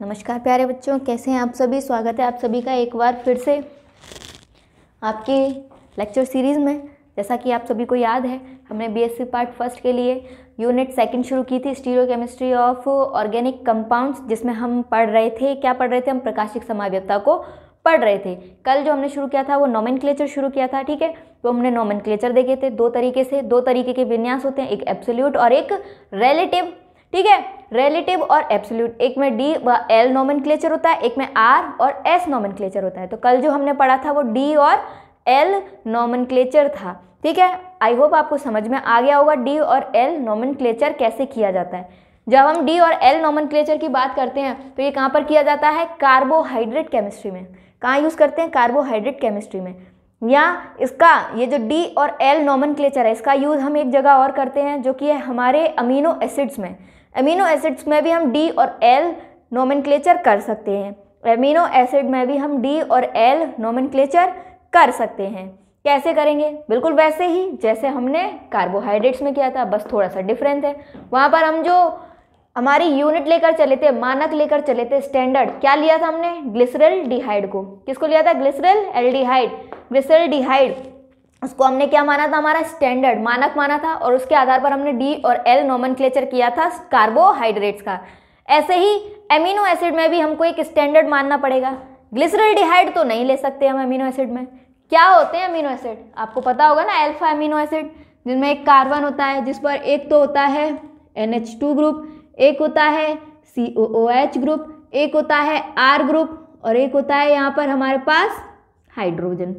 नमस्कार प्यारे बच्चों कैसे हैं आप सभी स्वागत है आप सभी का एक बार फिर से आपके लेक्चर सीरीज़ में जैसा कि आप सभी को याद है हमने बीएससी पार्ट फर्स्ट के लिए यूनिट सेकंड शुरू की थी stereochemistry of organic compounds जिसमें हम पढ़ रहे थे क्या पढ़ रहे थे हम प्रकाशिक समाव्यता को पढ़ रहे थे कल जो हमने शुरू किया था वो नॉमिन शुरू किया था ठीक है तो हमने नॉमिन देखे थे दो तरीके से दो तरीके के विन्यास होते हैं एक एब्सोल्यूट और एक रिलेटिव ठीक है रिलेटिव और एब्सोल्यूट एक में डी व एल नॉमन होता है एक में आर और एस नॉमन होता है तो कल जो हमने पढ़ा था वो डी और एल नॉमन था ठीक है आई होप आपको समझ में आ गया होगा डी और एल नॉमन कैसे किया जाता है जब हम डी और एल नॉमन की बात करते हैं तो ये कहाँ पर किया जाता है कार्बोहाइड्रेट केमिस्ट्री में कहाँ यूज़ करते हैं कार्बोहाइड्रेट केमिस्ट्री में या इसका ये जो डी और एल नॉमन है इसका यूज़ हम एक जगह और करते हैं जो कि है हमारे अमीनो एसिड्स में अमीनो एसिड्स में भी हम डी और एल नोमिनक्लेचर कर सकते हैं एमिनो एसिड में भी हम डी और एल नोमिनक्लेचर कर सकते हैं कैसे करेंगे बिल्कुल वैसे ही जैसे हमने कार्बोहाइड्रेट्स में किया था बस थोड़ा सा डिफरेंस है वहाँ पर हम जो हमारी यूनिट लेकर चले थे मानक लेकर चले थे स्टैंडर्ड क्या लिया था हमने ग्लिसरल डिहाइड को किसको लिया था ग्लिसरल एल्डिहाइड ग्लिसरल डिहाइड उसको हमने क्या माना था हमारा स्टैंडर्ड मानक माना था और उसके आधार पर हमने डी और एल नॉमन किया था कार्बोहाइड्रेट्स का ऐसे ही एमिनो एसिड में भी हमको एक स्टैंडर्ड मानना पड़ेगा ग्लिसरल डिहाइड तो नहीं ले सकते हम एमिनो एसिड में क्या होते हैं अमीनो एसिड आपको पता होगा ना एल्फा अमीनो एसिड जिनमें एक कार्बन होता है जिस पर एक तो होता है एन ग्रुप एक होता है सी ग्रुप एक होता है आर ग्रुप और एक होता है यहाँ पर हमारे पास हाइड्रोजन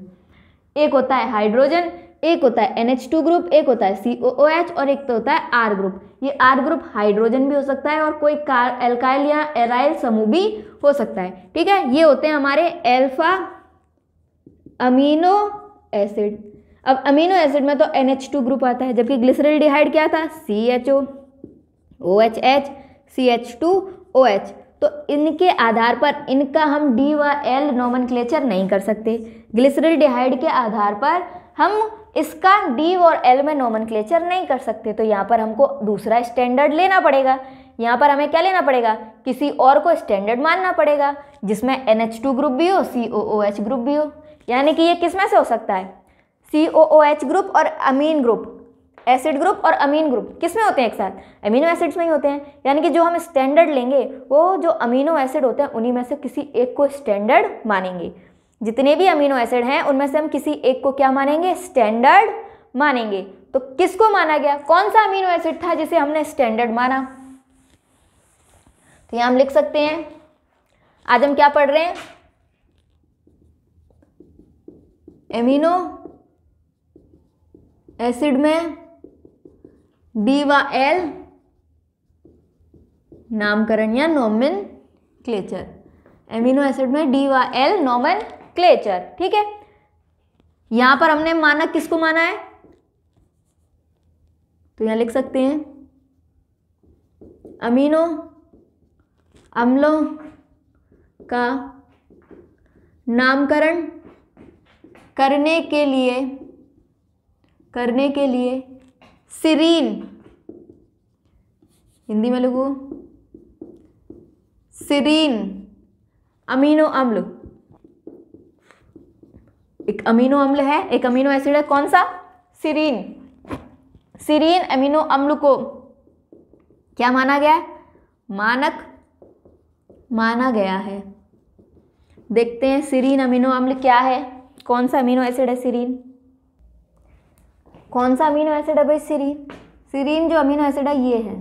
एक होता है हाइड्रोजन एक होता है NH2 ग्रुप एक होता है COOH और एक तो होता है R ग्रुप ये R ग्रुप हाइड्रोजन भी हो सकता है और कोई कार एल्काइल या एराइल समूह भी हो सकता है ठीक है ये होते हैं हमारे एल्फा अमीनो एसिड अब अमीनो एसिड में तो NH2 ग्रुप आता है जबकि ग्लिसरल डिहाइड क्या था C H O O H H C H two O H तो इनके आधार पर इनका हम डी व एल नॉमन नहीं कर सकते ग्लिसरल डिहाइड के आधार पर हम इसका डी और एल में नॉमन नहीं कर सकते तो यहाँ पर हमको दूसरा स्टैंडर्ड लेना पड़ेगा यहाँ पर हमें क्या लेना पड़ेगा किसी और को स्टैंडर्ड मानना पड़ेगा जिसमें एन ग्रुप भी हो सी ग्रुप भी हो यानी कि ये किस में से हो सकता है सी ग्रुप और अमीन ग्रुप एसिड ग्रुप और अमीन ग्रुप किस में होते हैं एक साथ अमीनो एसिड्स में ही होते हैं यानी कि जो हम स्टैंडर्ड लेंगे वो जो अमीनो एसिड होते हैं उन्हीं में से किसी एक को स्टैंडर्ड मानेंगे जितने भी अमीनो एसिड हैं उनमें से हम किसी एक को क्या मानेंगे स्टैंडर्ड मानेंगे तो किसको माना गया कौन सा अमीनो एसिड था जिसे हमने स्टैंडर्ड माना तो यहां हम लिख सकते हैं आज हम क्या पढ़ रहे हैं एमिनो एसिड में डी व एल नामकरण या नोमिन क्लेचर एमिनो एसिड में डी व एल नॉमन क्लेचर ठीक है यहां पर हमने माना किसको माना है तो यहां लिख सकते हैं अमीनो अम्लों का नामकरण करने के लिए करने के लिए सिरीन हिंदी में लगू सिरीन अमीनो अम्ल एक अमीनो अम्ल है एक अमीनो एसिड है कौन सा सिरीन सिरीन अमीनो अम्ल को क्या माना गया है मानक माना गया है देखते हैं सिरीन अमीनो अम्ल क्या है कौन सा अमीनो एसिड है सिरीन कौन सा अमीनो एसिड है भाई सीरीन सीरीन जो अमीनो एसिड है ये है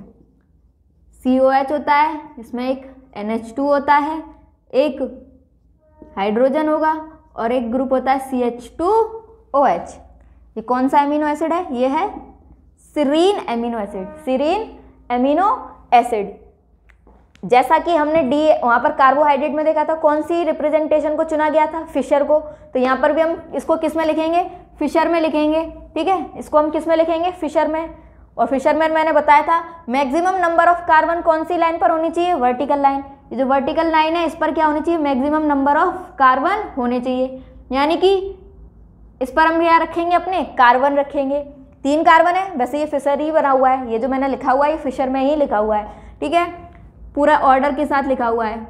सी ओ एच होता है इसमें एक एन एच टू होता है एक हाइड्रोजन होगा और एक ग्रुप होता है C H two O H ये कौन सा अमीनो एसिड है ये है serine amino acid serine amino acid जैसा कि हमने डी वहाँ पर कार्बोहाइड्रेट में देखा था कौन सी रिप्रेजेंटेशन को चुना गया था फिशर को तो यहाँ पर भी हम इसको किस में लिखेंगे फिशर में लिखेंगे ठीक है इसको हम किस में लिखेंगे फिशर में और में मैंने बताया था मैक्सिमम नंबर ऑफ कार्बन कौन सी लाइन पर होनी चाहिए वर्टिकल लाइन ये जो वर्टिकल लाइन है इस पर क्या होनी चाहिए मैक्सिमम नंबर ऑफ कार्बन होने चाहिए यानी कि इस पर हम क्या रखेंगे अपने कार्बन रखेंगे तीन कार्बन है वैसे ये फिशर ही बना हुआ है ये जो मैंने लिखा हुआ है ये फिशर में ही लिखा हुआ है ठीक है पूरा ऑर्डर के साथ लिखा हुआ है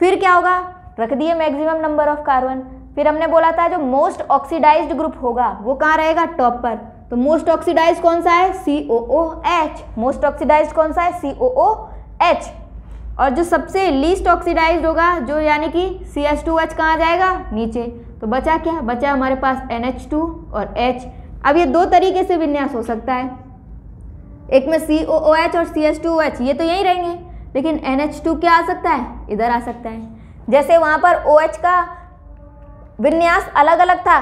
फिर क्या होगा रख दिए मैक्सिमम नंबर ऑफ कार्बन फिर हमने बोला था जो मोस्ट ऑक्सीडाइज्ड ग्रुप होगा वो कहाँ रहेगा टॉप पर तो मोस्ट ऑक्सीडाइज कौन सा है C O O H most oxidize कौन सा है सी ओ ओ एच और जो सबसे लीस्ट ऑक्सीडाइज होगा जो यानी कि सी एच टू एच कहाँ जाएगा नीचे तो बचा क्या बचा हमारे पास एन एच टू और एच अब ये दो तरीके से विन्यास हो सकता है एक में सी ओ ओ एच और सी एच टू एच ये तो यही रहेंगे लेकिन एन एच टू क्या आ सकता है इधर आ सकता है जैसे वहाँ पर ओ OH एच का विन्यास अलग अलग था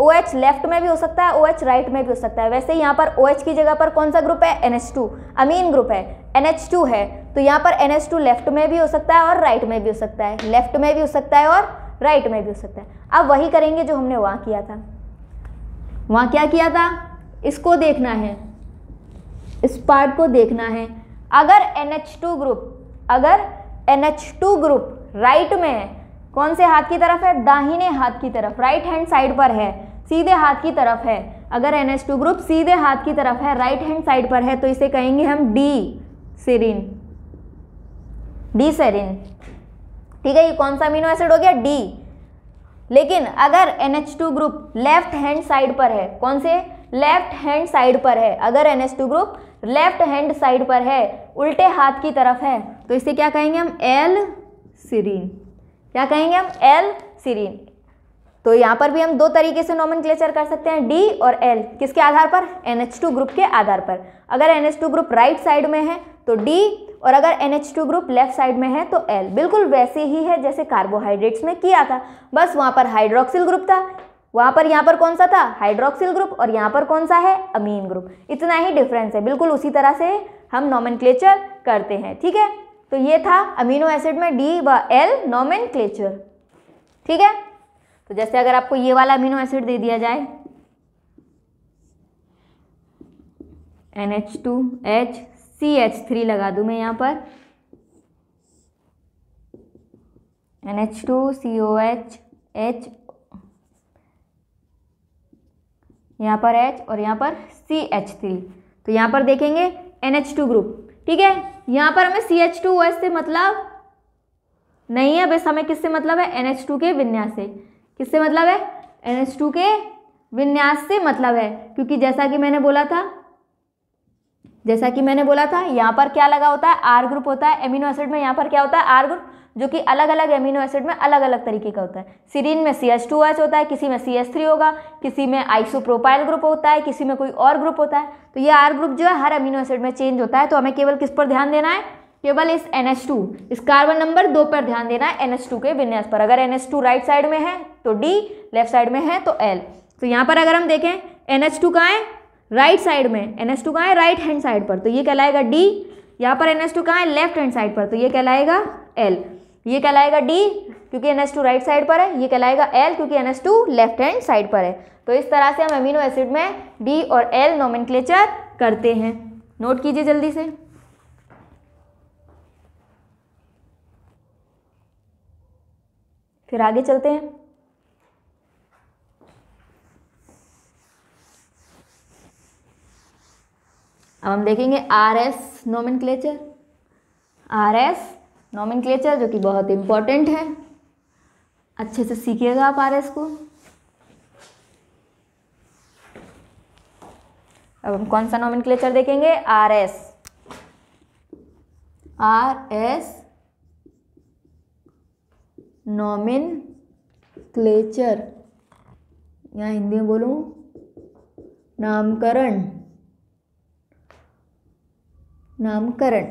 ओ एच लेफ्ट में भी हो सकता है ओ एच राइट में भी हो सकता है वैसे यहाँ पर ओ एच की जगह पर कौन सा ग्रुप है टू अमीन ग्रुप है टू है तो यहाँ पर एन एच टू लेफ्ट में भी हो सकता है और राइट में भी हो सकता है लेफ्ट में भी हो सकता है और राइट में भी हो सकता है अब वही करेंगे जो हमने वहाँ किया था वहाँ क्या किया था इसको देखना है इस पार्ट को देखना है अगर एन एच टू ग्रुप अगर टू ग्रुप राइट में है कौन से हाथ की तरफ है दाहिने हाथ की तरफ राइट हैंड साइड पर है सीधे हाथ की तरफ है अगर एन एस टू ग्रुप सीधे हाथ की तरफ है राइट हैंड साइड पर है तो इसे कहेंगे हम डी सेरिन डी सेरिन ठीक है ये कौन सा अमीनो एसिड हो गया डी लेकिन अगर N H two group left hand side पर है कौन से लेफ्ट हैंड साइड पर है अगर N H two group left hand side पर है उल्टे हाथ की तरफ है तो इसे क्या कहेंगे हम एल सीरीन क्या कहेंगे हम एल सीरीन तो यहाँ पर भी हम दो तरीके से नॉमन कर सकते हैं डी और एल किसके आधार पर एन ग्रुप के आधार पर अगर एन ग्रुप राइट साइड में है तो डी और अगर एन ग्रुप लेफ्ट साइड में है तो एल बिल्कुल वैसे ही है जैसे कार्बोहाइड्रेट्स में किया था बस वहाँ पर हाइड्रोक्सिल ग्रुप था वहाँ पर यहाँ पर कौन सा था हाइड्रोक्सिल ग्रुप और यहाँ पर कौन सा है अमीन ग्रुप इतना ही डिफरेंस है बिल्कुल उसी तरह से हम नॉमन करते हैं ठीक है तो ये था अमीनो एसिड में डी व एल नॉमेन ठीक है तो जैसे अगर आपको ये वाला अमीनो एसिड दे दिया जाए N H two H C H three लगा दू मैं यहां पर N H two C O H H यहां पर एच और यहां पर सी एच थ्री तो यहां पर देखेंगे एन एच टू ग्रुप ठीक है यहाँ पर हमें C H two O S से मतलब नहीं है बस हमें किससे मतलब है एन एच टू के विन्यास से किससे मतलब है एन एच टू के विन्यास से मतलब है क्योंकि जैसा कि मैंने बोला था जैसा कि मैंने बोला था यहाँ पर क्या लगा होता है आर ग्रुप होता है एमिनो एसिड में यहाँ पर क्या होता है आर ग्रुप जो कि अलग अलग एमिनो एसिड में अलग अलग तरीके का होता है सीरीन में सी एच टू एच होता है किसी में सी एच थ्री होगा किसी में आइसोप्रोपाइल ग्रुप होता है किसी में कोई और ग्रुप होता है तो ये आर ग्रुप जो है हर अमीनो एसिड में चेंज होता है तो हमें केवल किस पर ध्यान देना है केवल इस एन एच टू इस कार्बन नंबर दो पर ध्यान देना है एन टू के विन्यास पर अगर N S two right side में है तो डी लेफ्ट साइड में है तो एल तो यहाँ पर अगर हम देखें एन एच टू का है राइट साइड में एन एच टू कहाँ है राइट हैंड साइड पर तो ये कहलाएगा डी यहाँ पर एन एच टू कहाँ है लेफ्ट हैंड साइड पर तो ये कहलाएगा एल ये कहलाएगा डी क्योंकि N S two right side पर है ये कहलाएगा एल क्योंकि N S two left hand side पर है तो इस तरह से हम अमीनो एसिड में डी और एल नोमिन करते हैं नोट कीजिए जल्दी से फिर आगे चलते हैं अब हम देखेंगे R S nomenclature R S nomen जो कि बहुत इम्पॉर्टेंट है अच्छे से सीखिएगा आप आर एस को अब हम कौन सा नॉमिन क्लेचर देखेंगे R S R S nomenclature या हिंदी में बोलूँ नामकरण नामकरण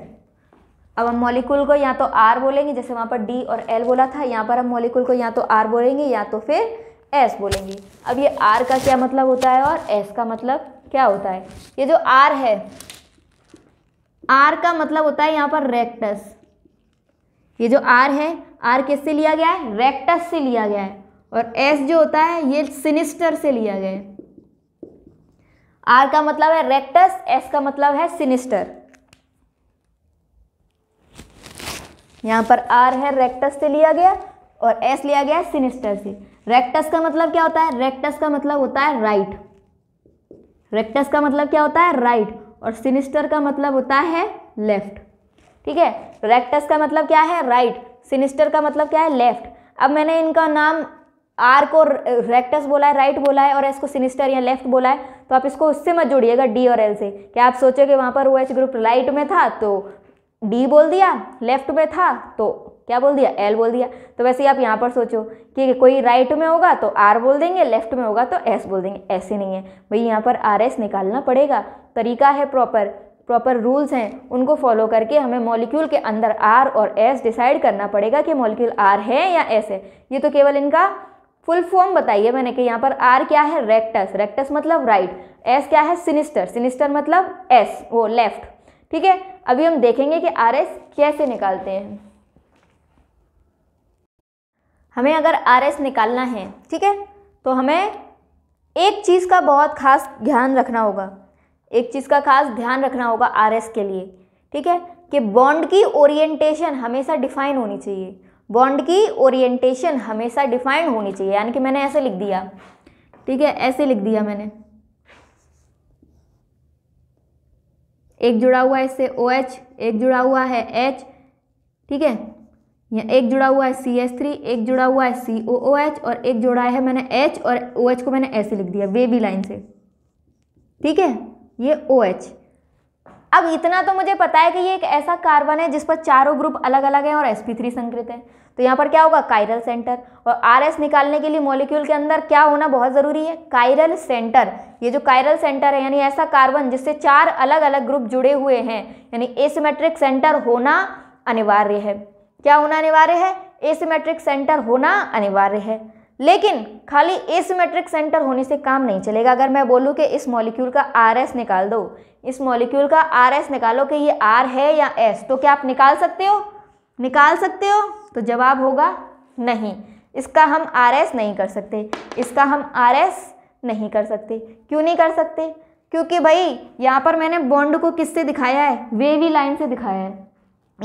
अब हम मॉलिक्यूल को या तो आर बोलेंगे जैसे वहाँ पर डी और एल बोला था यहाँ पर हम मॉलिक्यूल को या तो आर बोलेंगे या तो फिर एस बोलेंगे अब ये आर का क्या मतलब होता है और एस का मतलब क्या होता है ये जो आर है आर का मतलब होता है यहाँ पर रेक्टस ये जो आर है आर से लिया गया है रेक्टस से लिया गया है और एस जो होता है ये सिनिस्टर से लिया गया है आर का मतलब है रेक्टस एस का मतलब है सिनिस्टर यहाँ पर आर है रेक्टस से लिया गया और एस लिया गया सिनिस्टर से रेक्टस का मतलब क्या होता है रेक्टस का मतलब होता है राइट रेक्टस का मतलब क्या होता है राइट और सिनिस्टर का मतलब होता है लेफ्ट ठीक है रेक्टस का मतलब क्या है राइट सिनिस्टर का मतलब क्या है लेफ्ट अब मैंने इनका नाम आर को रेक्टस बोला है राइट बोला है और एस को सिनिस्टर या लेफ्ट बोला है तो आप इसको उससे मत जोड़िएगा डी और एल से क्या आप सोचे कि वहाँ पर वो एच ग्रुप राइट में था तो डी बोल दिया लेफ्ट में था तो क्या बोल दिया एल बोल दिया तो वैसे ही आप यहाँ पर सोचो कि कोई राइट में होगा तो आर बोल देंगे लेफ्ट में होगा तो एस बोल देंगे ऐसे नहीं है भाई यहाँ पर आर एस निकालना पड़ेगा तरीका है प्रॉपर प्रॉपर रूल्स हैं उनको फॉलो करके हमें मॉलिक्यूल के अंदर आर और एस डिसाइड करना पड़ेगा कि मॉलिक्यूल आर है या एस है ये तो केवल इनका फुल फॉर्म बताइए मैंने कि यहाँ पर आर क्या है रेक्टस रेक्टस मतलब राइट right. एस क्या है सिनिस्टर सिनिस्टर मतलब एस वो लेफ्ट ठीक है अभी हम देखेंगे कि आर एस कैसे निकालते हैं हमें अगर आर एस निकालना है ठीक है तो हमें एक चीज़ का बहुत खास ध्यान रखना होगा एक चीज़ का खास ध्यान रखना होगा आर एस के लिए ठीक है कि बॉन्ड की ओरिएंटेशन हमेशा डिफाइन होनी चाहिए बॉन्ड की ओरिएंटेशन हमेशा डिफाइंड होनी चाहिए यानी कि मैंने ऐसे लिख दिया ठीक है ऐसे लिख दिया मैंने एक जुड़ा हुआ है इससे ओ OH, एक जुड़ा हुआ है एच ठीक है यहाँ एक जुड़ा हुआ है सी एस थ्री एक जुड़ा हुआ है सी ओ ओ एच और एक जुड़ा है मैंने एच और ओ OH एच को मैंने ऐसे लिख दिया वे बी लाइन से ठीक है ये ओ OH. एच अब इतना तो मुझे पता है कि ये एक ऐसा कार्बन है जिस पर चारों ग्रुप अलग अलग हैं और sp3 संकृत हैं तो यहाँ पर क्या होगा कायरल सेंटर और आर निकालने के लिए मॉलिक्यूल के अंदर क्या होना बहुत ज़रूरी है कायरल सेंटर ये जो कायरल सेंटर है यानी ऐसा कार्बन जिससे चार अलग अलग ग्रुप जुड़े हुए हैं यानी एसीमेट्रिक सेंटर होना अनिवार्य है क्या होना अनिवार्य है एसीमेट्रिक सेंटर होना अनिवार्य है लेकिन खाली एसिमेट्रिक सेंटर होने से काम नहीं चलेगा अगर मैं बोलूँ कि इस मॉलिक्यूल का आर एस निकाल दो इस मॉलिक्यूल का आर एस निकालो कि ये आर है या एस तो क्या आप निकाल सकते हो निकाल सकते हो तो जवाब होगा नहीं इसका हम आर एस नहीं कर सकते इसका हम आर एस नहीं कर सकते क्यों नहीं कर सकते क्योंकि भाई यहाँ पर मैंने बॉन्ड को किससे दिखाया है वेवी लाइन से दिखाया है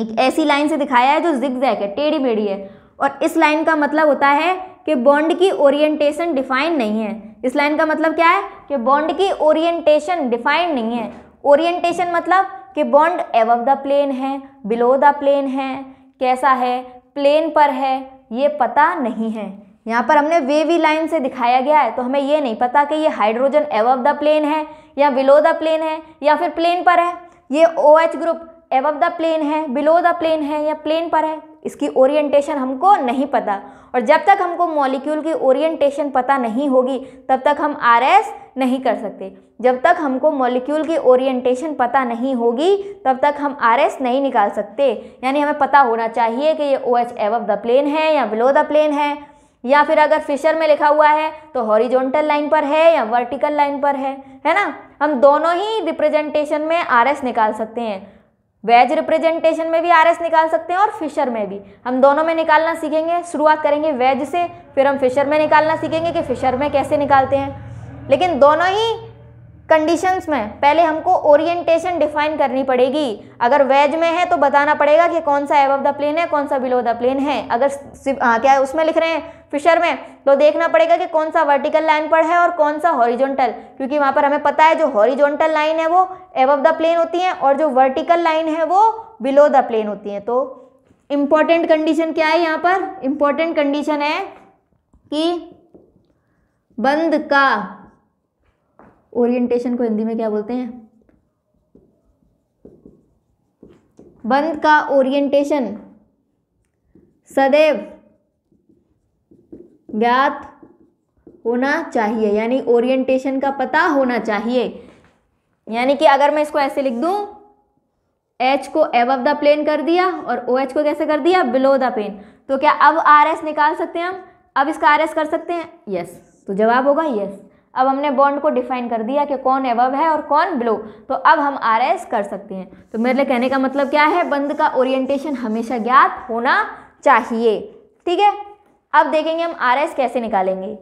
एक ऐसी लाइन से दिखाया है जो जिग है टेढ़ी मेढ़ी है और इस लाइन का मतलब होता है कि बॉन्ड की ओरिएंटेशन डिफाइन नहीं है इस लाइन का मतलब क्या है कि बॉन्ड की ओरिएंटेशन डिफाइन नहीं है ओरिएंटेशन मतलब कि बॉन्ड एवव द प्लेन है बिलो द प्लेन है कैसा है प्लेन पर है ये पता नहीं है यहाँ पर हमने वेवी लाइन से दिखाया गया है तो हमें ये नहीं पता कि ये हाइड्रोजन एवव द प्लेन है या बिलो द प्लेन है या फिर प्लेन पर है ये O OH group above the plane है बिलो द प्लेन है या प्लेन पर है इसकी ओरिएंटेशन हमको नहीं पता और जब तक हमको मॉलिक्यूल की ओरिएंटेशन पता नहीं होगी तब तक हम आर नहीं कर सकते जब तक हमको मॉलिक्यूल की ओरिएंटेशन पता नहीं होगी तब तक हम आर नहीं निकाल सकते यानी हमें पता होना चाहिए कि ये O H above the plane है या बिलो द प्लेन है या फिर अगर फिशर में लिखा हुआ है तो हॉरिजॉन्टल लाइन पर है या वर्टिकल लाइन पर है है ना हम दोनों ही रिप्रेजेंटेशन में आर निकाल सकते हैं वेज रिप्रेजेंटेशन में भी आर एस निकाल सकते हैं और फिशर में भी हम दोनों में निकालना सीखेंगे शुरुआत करेंगे वेज से फिर हम फिशर में निकालना सीखेंगे कि फिशर में कैसे निकालते हैं लेकिन दोनों ही कंडीशंस में पहले हमको ओरिएंटेशन डिफाइन करनी पड़ेगी अगर वेज में है तो बताना पड़ेगा कि कौन सा एबव द प्लेन है कौन सा बिलो द प्लेन है अगर आ, हाँ, क्या है उसमें लिख रहे हैं फिशर में तो देखना पड़ेगा कि कौन सा वर्टिकल लाइन पर है और कौन सा हॉरिजॉन्टल क्योंकि वहाँ पर हमें पता है जो हॉरिजॉन्टल लाइन है वो एबव द प्लेन होती है और जो वर्टिकल लाइन है वो बिलो द प्लेन होती है तो इम्पॉर्टेंट कंडीशन क्या है यहाँ पर इम्पॉर्टेंट कंडीशन है कि बंद का ओरिएंटेशन को हिंदी में क्या बोलते हैं बंद का ओरिएंटेशन सदैव ज्ञात होना चाहिए यानी ओरिएंटेशन का पता होना चाहिए यानी कि अगर मैं इसको ऐसे लिख दूं एच को एव द प्लेन कर दिया और ओ OH एच को कैसे कर दिया बिलो द प्लेन तो क्या अब आर एस निकाल सकते हैं हम अब इसका आर एस कर सकते हैं यस तो जवाब होगा यस अब हमने बॉन्ड को डिफाइन कर दिया कि कौन एबव है और कौन ब्लो तो अब हम आर कर सकते हैं तो मेरे लिए कहने का मतलब क्या है बंद का ओरिएंटेशन हमेशा ज्ञात होना चाहिए ठीक है अब देखेंगे हम आर कैसे निकालेंगे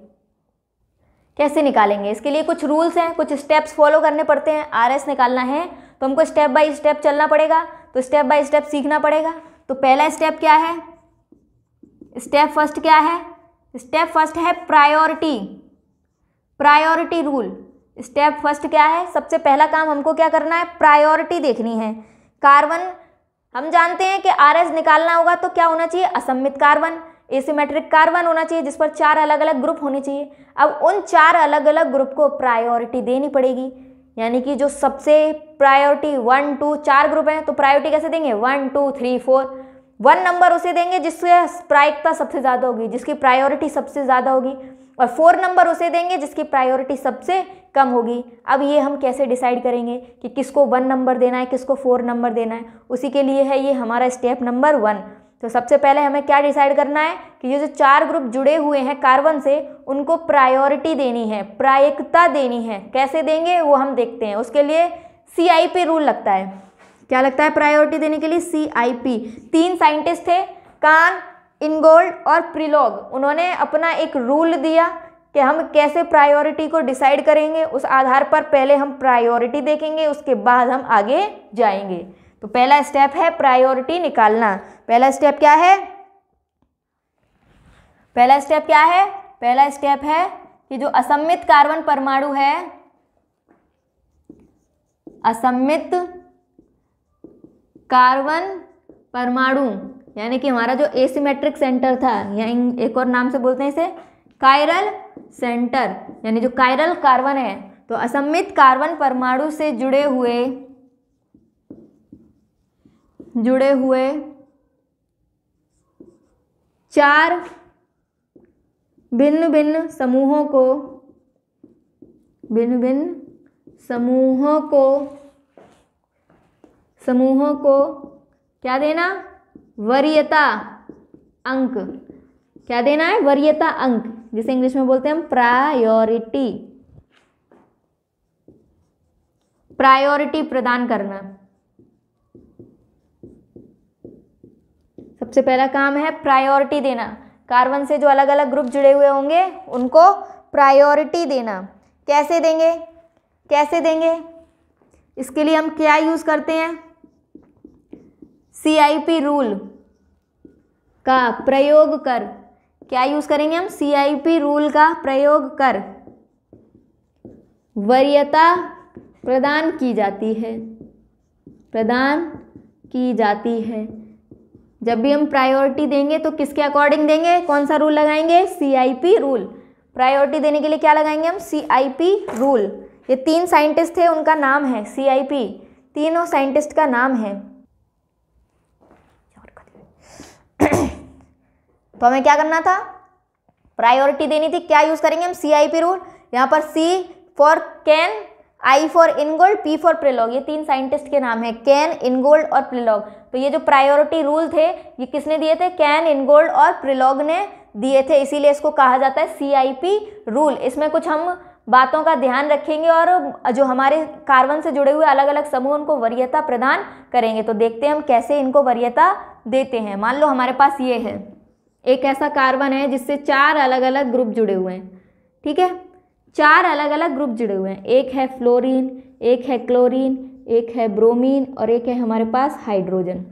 कैसे निकालेंगे इसके लिए कुछ रूल्स हैं कुछ स्टेप्स फॉलो करने पड़ते हैं आर निकालना है तो हमको स्टेप बाई स्टेप चलना पड़ेगा तो स्टेप बाई स्टेप सीखना पड़ेगा तो पहला स्टेप क्या है स्टेप फर्स्ट क्या है स्टेप फर्स्ट है priority priority rule step first क्या है सबसे पहला काम हमको क्या करना है प्रायोरिटी देखनी है कार्बन हम जानते हैं कि आर एस निकालना होगा तो क्या होना चाहिए असम्मित कार्बन एसीमेट्रिक कार्बन होना चाहिए जिस पर चार अलग अलग ग्रुप होने चाहिए अब उन चार अलग अलग ग्रुप को प्रायोरिटी देनी पड़ेगी यानी कि जो सबसे प्रायोरिटी वन टू चार ग्रुप हैं तो प्रायोरिटी कैसे देंगे one two three four one number उसे देंगे जिससे प्रायिकता सबसे ज़्यादा होगी जिसकी प्रायोरिटी सबसे ज़्यादा होगी और फोर नंबर उसे देंगे जिसकी प्रायोरिटी सबसे कम होगी अब ये हम कैसे डिसाइड करेंगे कि किसको वन नंबर देना है किसको फोर नंबर देना है उसी के लिए है ये हमारा स्टेप नंबर वन तो सबसे पहले हमें क्या डिसाइड करना है कि ये जो चार ग्रुप जुड़े हुए हैं कार्बन से उनको प्रायोरिटी देनी है प्रायिकता देनी है कैसे देंगे वो हम देखते हैं उसके लिए सी आई पी रूल लगता है क्या लगता है प्रायोरिटी देने के लिए सी आई पी तीन साइंटिस्ट थे कान इनगोल्ड और प्रिलॉग उन्होंने अपना एक रूल दिया कि हम कैसे प्रायोरिटी को डिसाइड करेंगे उस आधार पर पहले हम प्रायोरिटी देखेंगे उसके बाद हम आगे जाएंगे तो पहला स्टेप है प्रायोरिटी निकालना पहला स्टेप क्या है पहला स्टेप क्या है पहला स्टेप है कि जो असम्मित कार्बन परमाणु है असम्मित कार्बन परमाणु यानी कि हमारा जो एसीमेट्रिक सेंटर था या एक और नाम से बोलते हैं इसे कायरल सेंटर यानी जो कायरल कार्बन है तो असमित कार्बन परमाणु से जुड़े हुए जुड़े हुए चार भिन्न भिन्न समूहों को भिन्न भिन्न समूहों को समूहों को क्या देना वरीयता अंक क्या देना है वरीयता अंक जिसे इंग्लिश में बोलते हैं हम प्रायोरिटी प्रायोरिटी प्रदान करना सबसे पहला काम है प्रायोरिटी देना कार्बन से जो अलग अलग ग्रुप जुड़े हुए होंगे उनको प्रायोरिटी देना कैसे देंगे कैसे देंगे इसके लिए हम क्या यूज़ करते हैं सी आई पी रूल का प्रयोग कर क्या यूज करेंगे हम सीआईपी रूल का प्रयोग कर वरीयता प्रदान की जाती है प्रदान की जाती है जब भी हम प्रायोरिटी देंगे तो किसके अकॉर्डिंग देंगे कौन सा रूल लगाएंगे सीआईपी रूल प्रायोरिटी देने के लिए क्या लगाएंगे हम सीआईपी रूल ये तीन साइंटिस्ट थे उनका नाम है सीआईपी तीनों साइंटिस्ट का नाम है तो हमें क्या करना था प्रायोरिटी देनी थी क्या यूज़ करेंगे हम सी आई पी रूल यहाँ पर C for Cahn I for Ingold P for Prelog ये तीन साइंटिस्ट के नाम हैं कैन इनगोल्ड और प्रिलॉग तो ये जो प्रायोरिटी रूल थे ये किसने दिए थे कैन इनगोल्ड और प्रिलॉग ने दिए थे इसीलिए इसको कहा जाता है सी रूल इसमें कुछ हम बातों का ध्यान रखेंगे और जो हमारे कार्बन से जुड़े हुए अलग अलग समूह उनको वरीयता प्रदान करेंगे तो देखते हैं हम कैसे इनको वरीयता देते हैं मान लो हमारे पास ये है एक ऐसा कार्बन है जिससे चार अलग अलग ग्रुप जुड़े हुए हैं ठीक है चार अलग अलग ग्रुप जुड़े हुए हैं एक है फ्लोरीन एक है क्लोरीन एक है ब्रोमीन और एक है हमारे पास हाइड्रोजन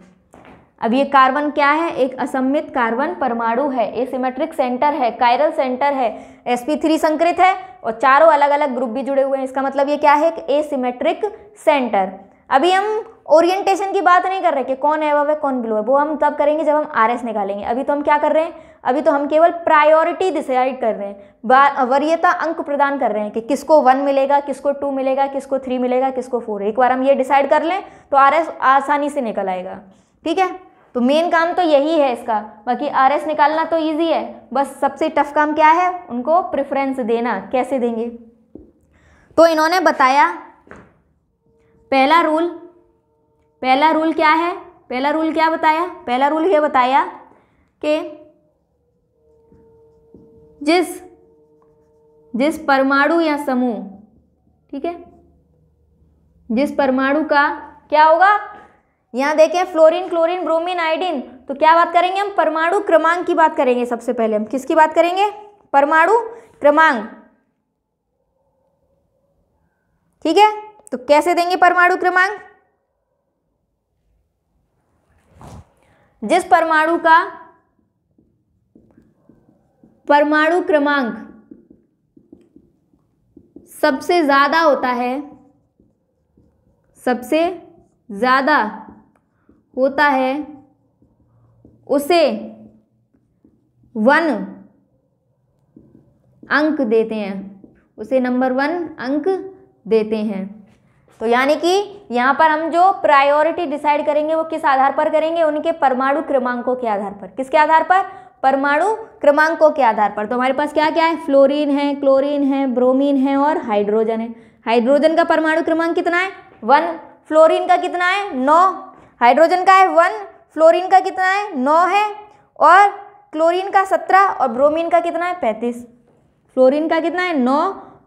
अब ये कार्बन क्या है एक असम्मित कार्बन परमाणु है एसिमेट्रिक सेंटर है कायरल सेंटर है sp3 संकृत है और चारों अलग अलग ग्रुप भी जुड़े हुए हैं इसका मतलब ये क्या है एसिमेट्रिक सेंटर अभी हम ओरिएंटेशन की बात नहीं कर रहे कि कौन एबव है कौन बिलो है वो हम तब करेंगे जब हम आर निकालेंगे अभी तो हम क्या कर रहे हैं अभी तो हम केवल प्रायोरिटी डिसाइड कर रहे हैं वरीयता अंक प्रदान कर रहे हैं कि किसको वन मिलेगा किसको टू मिलेगा किसको थ्री मिलेगा किसको फोर एक बार हम ये डिसाइड कर लें तो आर आसानी से निकल आएगा ठीक है तो मेन काम तो यही है इसका बाकी आर निकालना तो ईजी है बस सबसे टफ काम क्या है उनको प्रेफरेंस देना कैसे देंगे तो इन्होंने बताया पहला रूल पहला रूल क्या है पहला रूल क्या बताया पहला रूल ये बताया कि जिस जिस परमाणु या समूह ठीक है जिस परमाणु का क्या होगा यहाँ देखें फ्लोरीन क्लोरीन ब्रोमीन आयोडीन तो क्या बात करेंगे हम परमाणु क्रमांक की बात करेंगे सबसे पहले हम किसकी बात करेंगे परमाणु क्रमांक ठीक है तो कैसे देंगे परमाणु क्रमांक जिस परमाणु का परमाणु क्रमांक सबसे ज़्यादा होता है सबसे ज़्यादा होता है उसे वन अंक देते हैं उसे नंबर वन अंक देते हैं तो यानी कि यहाँ पर हम जो प्रायोरिटी डिसाइड करेंगे वो किस आधार पर करेंगे उनके परमाणु क्रमांकों के आधार पर किसके आधार पर परमाणु क्रमांकों के आधार पर तो हमारे पास क्या क्या है फ्लोरीन है क्लोरीन है ब्रोमीन है और हाइड्रोजन है हाइड्रोजन का परमाणु क्रमांक कितना है वन फ्लोरीन का कितना है नौ हाइड्रोजन का है वन फ्लोरीन का कितना है नौ है और क्लोरीन का सत्रह और ब्रोमीन का कितना है पैंतीस फ्लोरीन का कितना है नौ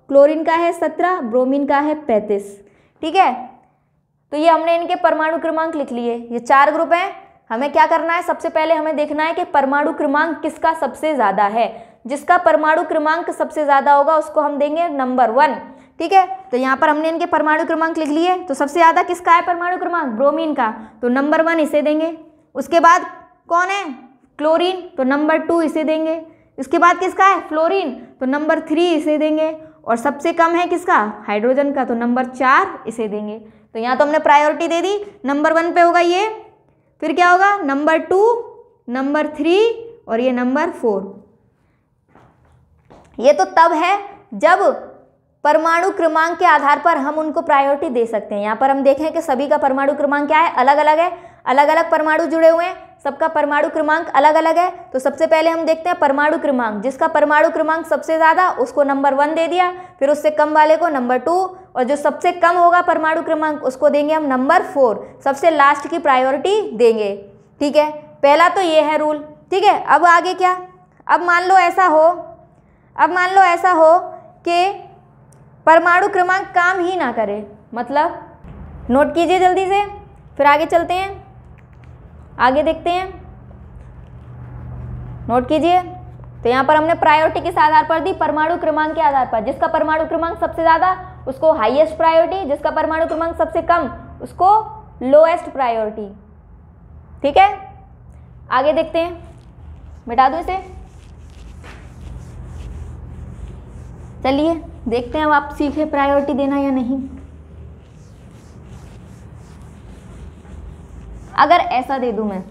क्लोरीन का है सत्रह ब्रोमीन का है पैंतीस ठीक है तो ये हमने इनके परमाणु क्रमांक लिख लिए ये चार ग्रुप हैं हमें क्या करना है सबसे पहले हमें देखना है कि परमाणु क्रमांक किसका सबसे ज़्यादा है जिसका परमाणु क्रमांक सबसे ज़्यादा होगा उसको हम देंगे नंबर वन ठीक है तो यहाँ पर हमने इनके परमाणु क्रमांक लिख लिए तो सबसे ज़्यादा किसका है परमाणु क्रमांक ब्रोमीन का तो नंबर वन इसे देंगे उसके बाद कौन है क्लोरीन तो नंबर टू इसे देंगे इसके बाद किसका है फ्लोरीन तो नंबर थ्री इसे देंगे और सबसे कम है किसका हाइड्रोजन का तो नंबर चार इसे देंगे तो यहाँ तो हमने प्रायोरिटी दे दी नंबर वन पे होगा ये फिर क्या होगा नंबर टू नंबर थ्री और ये नंबर फोर ये तो तब है जब परमाणु क्रमांक के आधार पर हम उनको प्रायोरिटी दे सकते हैं यहाँ पर हम देखें कि सभी का परमाणु क्रमांक क्या है अलग अलग है अलग अलग परमाणु जुड़े हुए हैं सबका परमाणु क्रमांक अलग अलग है तो सबसे पहले हम देखते हैं परमाणु क्रमांक जिसका परमाणु क्रमांक सबसे ज़्यादा उसको नंबर वन दे दिया फिर उससे कम वाले को नंबर टू और जो सबसे कम होगा परमाणु क्रमांक उसको देंगे हम नंबर फोर सबसे लास्ट की प्रायोरिटी देंगे ठीक है पहला तो ये है रूल ठीक है अब आगे क्या अब मान लो ऐसा हो अब मान लो ऐसा हो कि परमाणु क्रमांक काम ही ना करे मतलब नोट कीजिए जल्दी से फिर आगे चलते हैं आगे देखते हैं नोट कीजिए तो यहाँ पर हमने प्रायोरिटी किस आधार पर दी परमाणु क्रमांक के आधार पर जिसका परमाणु क्रमांक सबसे ज़्यादा उसको हाईएस्ट प्रायोरिटी जिसका परमाणु क्रमांक सबसे कम उसको लोएस्ट प्रायोरिटी ठीक है आगे देखते हैं मिटा दूँ इसे चलिए देखते हैं अब आप सीखे प्रायोरिटी देना या नहीं अगर ऐसा दे दूँ मैं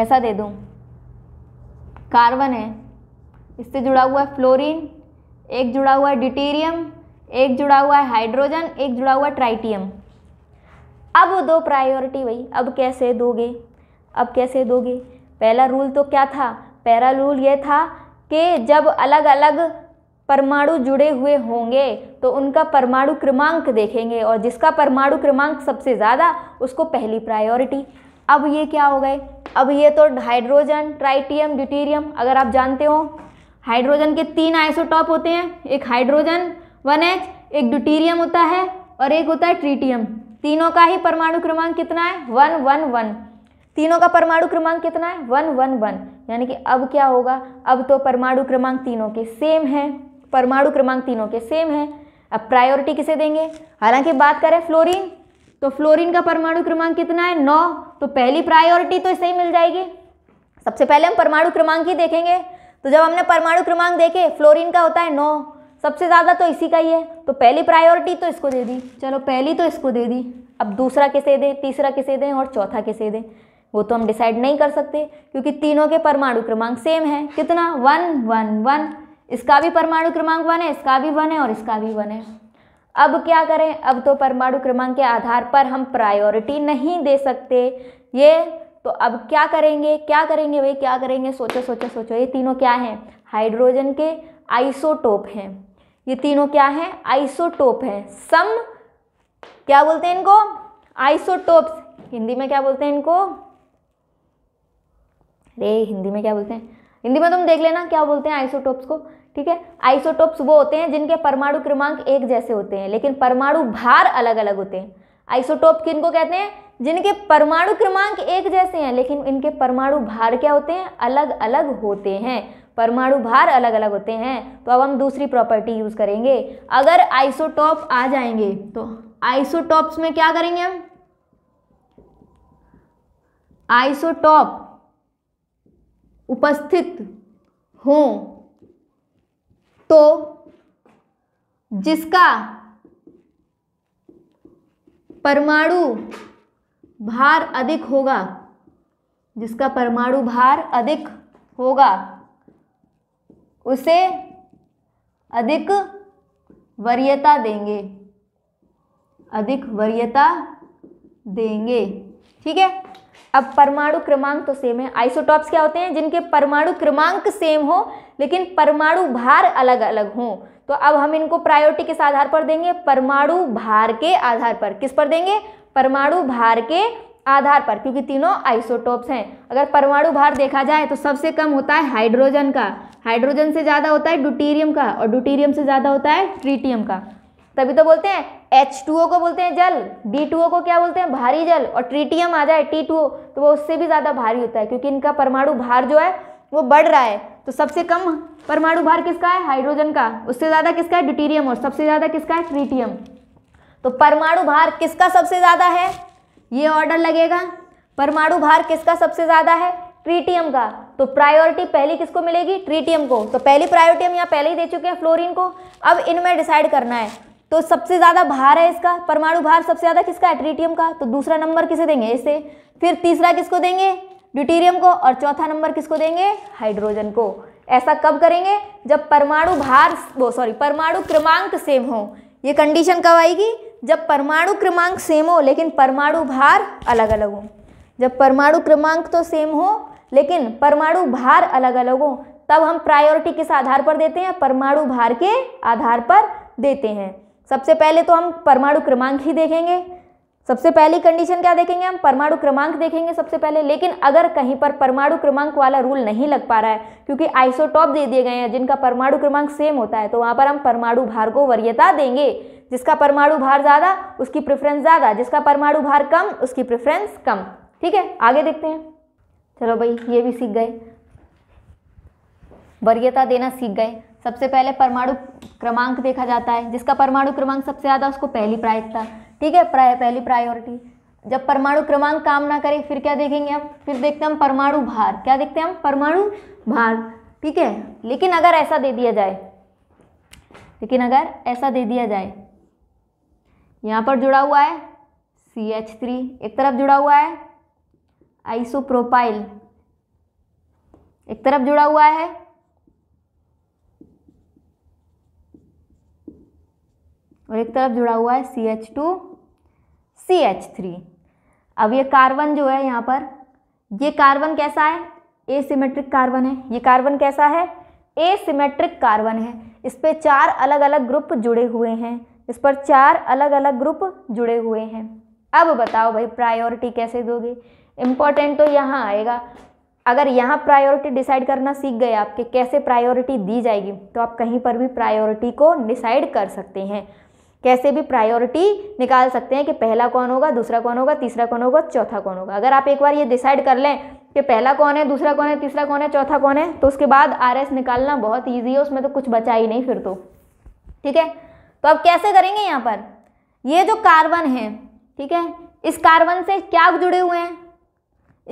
ऐसा दे दूँ कार्बन है इससे जुड़ा हुआ है फ्लोरीन एक जुड़ा हुआ है डिटेरियम एक जुड़ा हुआ है हाइड्रोजन एक जुड़ा हुआ है ट्राइटियम अब दो प्रायोरिटी वही अब कैसे दोगे अब कैसे दोगे पहला रूल तो क्या था पहला रूल ये था कि जब अलग अलग परमाणु जुड़े हुए होंगे तो उनका परमाणु क्रमांक देखेंगे और जिसका परमाणु क्रमांक सबसे ज़्यादा उसको पहली प्रायोरिटी अब ये क्या हो गए अब ये तो हाइड्रोजन ट्राइटियम ड्यूटीरियम अगर आप जानते हो हाइड्रोजन के तीन आइसोटॉप होते हैं एक हाइड्रोजन वन एच एक ड्यूटीरियम होता है और एक होता है ट्रीटियम तीनों का ही परमाणु क्रमांक कितना है वन वन वन तीनों का परमाणु क्रमांक कितना है वन वन वन यानी कि अब क्या होगा अब तो परमाणु क्रमांक तीनों के सेम हैं परमाणु क्रमांक तीनों के सेम है अब प्रायोरिटी किसे देंगे हालांकि बात करें फ्लोरीन तो फ्लोरीन का परमाणु क्रमांक कितना है नौ तो पहली प्रायोरिटी तो इसे ही मिल जाएगी सबसे पहले हम परमाणु क्रमांक ही देखेंगे तो जब हमने परमाणु क्रमांक देखे फ्लोरीन का होता है नौ सबसे ज़्यादा तो इसी का ही है तो पहली प्रायोरिटी तो इसको दे दी चलो पहली तो इसको दे दी अब दूसरा किसे दें तीसरा किसे दें और चौथा किसे दें वो तो हम डिसाइड नहीं कर सकते क्योंकि तीनों के परमाणु क्रमांक सेम है कितना वन वन वन इसका भी परमाणु क्रमांक वन है इसका भी वन है और इसका भी वन है अब क्या करें अब तो परमाणु क्रमांक के आधार पर हम प्रायोरिटी नहीं दे सकते ये तो अब क्या करेंगे क्या करेंगे भाई क्या करेंगे सोचो सोचो सोचो ये तीनों क्या हैं हाइड्रोजन के आइसोटोप हैं ये तीनों क्या हैं आइसोटोप हैं सम क्या बोलते हैं इनको आइसोटोप्स हिंदी में क्या बोलते हैं इनको रे हिंदी में क्या बोलते हैं हिंदी में तुम देख लेना क्या बोलते हैं आइसोटोप्स को ठीक है आइसोटोप्स वो होते हैं जिनके परमाणु क्रमांक एक जैसे होते हैं लेकिन परमाणु भार अलग अलग होते हैं आइसोटोप किन को कहते हैं जिनके परमाणु क्रमांक एक जैसे हैं लेकिन इनके परमाणु भार क्या होते हैं अलग अलग होते हैं परमाणु भार अलग अलग होते हैं तो अब हम दूसरी प्रॉपर्टी यूज़ करेंगे अगर आइसोटॉप आ जाएंगे तो आइसोटॉप्स में क्या करेंगे हम आइसोटॉप उपस्थित हों तो जिसका परमाणु भार अधिक होगा जिसका परमाणु भार अधिक होगा उसे अधिक वरीयता देंगे अधिक वरीयता देंगे ठीक है अब परमाणु क्रमांक तो सेम है आइसोटॉप्स क्या होते हैं जिनके परमाणु क्रमांक सेम हो लेकिन परमाणु भार अलग अलग हों तो अब हम इनको प्रायोरिटी किस आधार पर देंगे परमाणु भार के आधार पर किस पर देंगे परमाणु भार के आधार पर क्योंकि तीनों आइसोटॉप्स हैं अगर परमाणु भार देखा जाए तो सबसे कम होता है हाइड्रोजन का हाइड्रोजन से ज़्यादा होता है ड्यूटीरियम का और ड्यूटीरियम से ज़्यादा होता है ट्रीटियम का तभी तो बोलते हैं एच टू ओ को बोलते हैं जल डी टू ओ को क्या बोलते हैं भारी जल और ट्रीटियम आ जाए टी टू ओ तो वो उससे भी ज़्यादा भारी होता है क्योंकि इनका परमाणु भार जो है वो बढ़ रहा है तो सबसे कम परमाणु भार किसका है हाइड्रोजन का उससे ज़्यादा किसका है ड्यूटीरियम और सबसे ज़्यादा किसका है ट्रीटियम तो परमाणु भार किसका सबसे ज़्यादा है ये ऑर्डर लगेगा परमाणु भार किसका सबसे ज़्यादा है ट्रीटियम का तो प्रायोरिटी पहली किसको मिलेगी ट्रीटियम को तो पहली प्रायोरिटी हम यहाँ पहले ही दे चुके हैं फ्लोरीन को अब इनमें डिसाइड करना है तो सबसे ज़्यादा भार है इसका परमाणु भार सबसे ज़्यादा किसका है ट्रीटियम का तो दूसरा नंबर किसे देंगे इसे फिर तीसरा किसको देंगे ड्यूटीरियम को और चौथा नंबर किसको देंगे हाइड्रोजन को ऐसा कब करेंगे जब परमाणु भार वो सॉरी परमाणु क्रमांक सेम हो ये कंडीशन कब आएगी जब परमाणु क्रमांक सेम हो लेकिन परमाणु भार अलग अलग हो जब परमाणु क्रमांक तो सेम हो लेकिन परमाणु भार अलग अलग हो तब हम प्रायोरिटी किस आधार पर देते हैं परमाणु भार के आधार पर देते हैं सबसे पहले तो हम परमाणु क्रमांक ही देखेंगे सबसे पहली कंडीशन क्या देखेंगे हम परमाणु क्रमांक देखेंगे सबसे पहले लेकिन अगर कहीं पर परमाणु क्रमांक वाला रूल नहीं लग पा रहा है क्योंकि आइसोटॉप दे दिए गए हैं जिनका परमाणु क्रमांक सेम होता है तो वहाँ पर हम परमाणु भार को वरीयता देंगे जिसका परमाणु भार ज़्यादा उसकी प्रेफरेंस ज़्यादा जिसका परमाणु भार कम उसकी प्रेफरेंस कम ठीक है आगे देखते हैं चलो भाई ये भी सीख गए वरीयता देना सीख गए सबसे पहले परमाणु क्रमांक देखा जाता है जिसका परमाणु क्रमांक सबसे ज़्यादा उसको पहली प्रायिकता ठीक है प्राय पहली प्रायोरिटी जब परमाणु क्रमांक काम ना करे फिर क्या देखेंगे हम फिर देखते हैं हम परमाणु भार क्या देखते हैं हम परमाणु भार ठीक है लेकिन अगर ऐसा दे दिया जाए लेकिन अगर ऐसा दे दिया जाए यहाँ पर जुड़ा हुआ है सी एच थ्री एक तरफ जुड़ा हुआ है आइसोप्रोपाइल एक तरफ जुड़ा हुआ है और एक तरफ जुड़ा हुआ है C H two C H three अब ये कार्बन जो है यहाँ पर ये कार्बन कैसा है ए सीमेट्रिक कार्बन है ये कार्बन कैसा है ए सीमेट्रिक कार्बन है इस पर चार अलग अलग ग्रुप जुड़े हुए हैं इस पर चार अलग अलग ग्रुप जुड़े हुए हैं अब बताओ भाई प्रायोरिटी कैसे दोगे इम्पॉर्टेंट तो यहाँ आएगा अगर यहाँ प्रायोरिटी डिसाइड करना सीख गए आपके कैसे प्रायोरिटी दी जाएगी तो आप कहीं पर भी प्रायोरिटी को डिसाइड कर सकते हैं कैसे भी प्रायोरिटी निकाल सकते हैं कि पहला कौन होगा दूसरा कौन होगा तीसरा कौन होगा चौथा कौन होगा अगर आप एक बार ये डिसाइड कर लें कि पहला कौन है दूसरा कौन है तीसरा कौन है चौथा कौन है तो उसके बाद आर निकालना बहुत ईजी है उसमें तो कुछ बचा ही नहीं फिर तो ठीक है तो आप कैसे करेंगे यहाँ पर ये जो कार्बन है ठीक है इस कार्बन से क्या जुड़े हुए हैं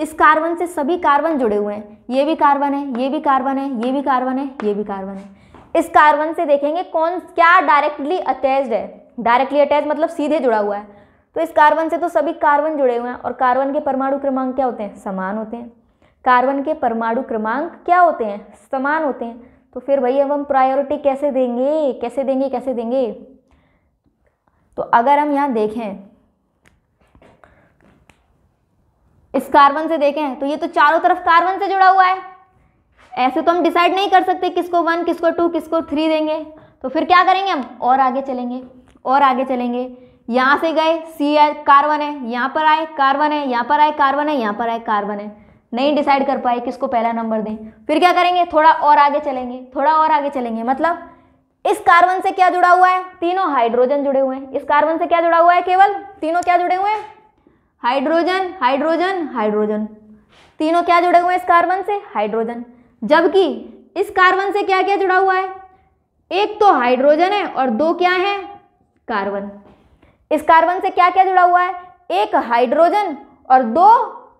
इस कार्बन से सभी कार्बन जुड़े हुए हैं ये भी कार्बन है ये भी कार्बन है ये भी कार्बन है ये भी कार्बन है इस कार्बन से देखेंगे कौन क्या डायरेक्टली अटैच है डायरेक्टली अटैच मतलब सीधे जुड़ा हुआ है तो इस कार्बन से तो सभी कार्बन जुड़े हुए हैं और कार्बन के परमाणु क्रमांक क्या होते हैं समान होते हैं कार्बन के परमाणु क्रमांक क्या होते हैं समान होते हैं तो फिर भाई अब हम प्रायोरिटी कैसे देंगे कैसे देंगे कैसे देंगे तो अगर हम यहाँ देखें इस कार्बन से देखें तो ये तो चारों तरफ कार्बन से जुड़ा हुआ है ऐसे तो हम डिसाइड नहीं कर सकते किसको वन किसको टू किसको थ्री देंगे तो फिर क्या करेंगे हम और आगे चलेंगे और आगे चलेंगे यहाँ से गए सी है कार्बन है यहाँ पर आए कार्बन है यहाँ पर आए कार्बन है यहाँ पर आए कार्बन है नहीं डिसाइड कर पाए किसको पहला नंबर दें फिर क्या करेंगे थोड़ा और आगे चलेंगे थोड़ा और आगे चलेंगे मतलब इस कार्बन से क्या जुड़ा हुआ है तीनों हाइड्रोजन जुड़े हुए हैं इस कार्बन से क्या जुड़ा हुआ है केवल तीनों क्या जुड़े हुए हैं हाइड्रोजन हाइड्रोजन हाइड्रोजन तीनों क्या जुड़े हुए हैं इस कार्बन से हाइड्रोजन जबकि इस कार्बन से क्या क्या जुड़ा हुआ है एक तो हाइड्रोजन है और दो क्या है कार्बन इस कार्बन से क्या क्या जुड़ा हुआ है एक हाइड्रोजन और दो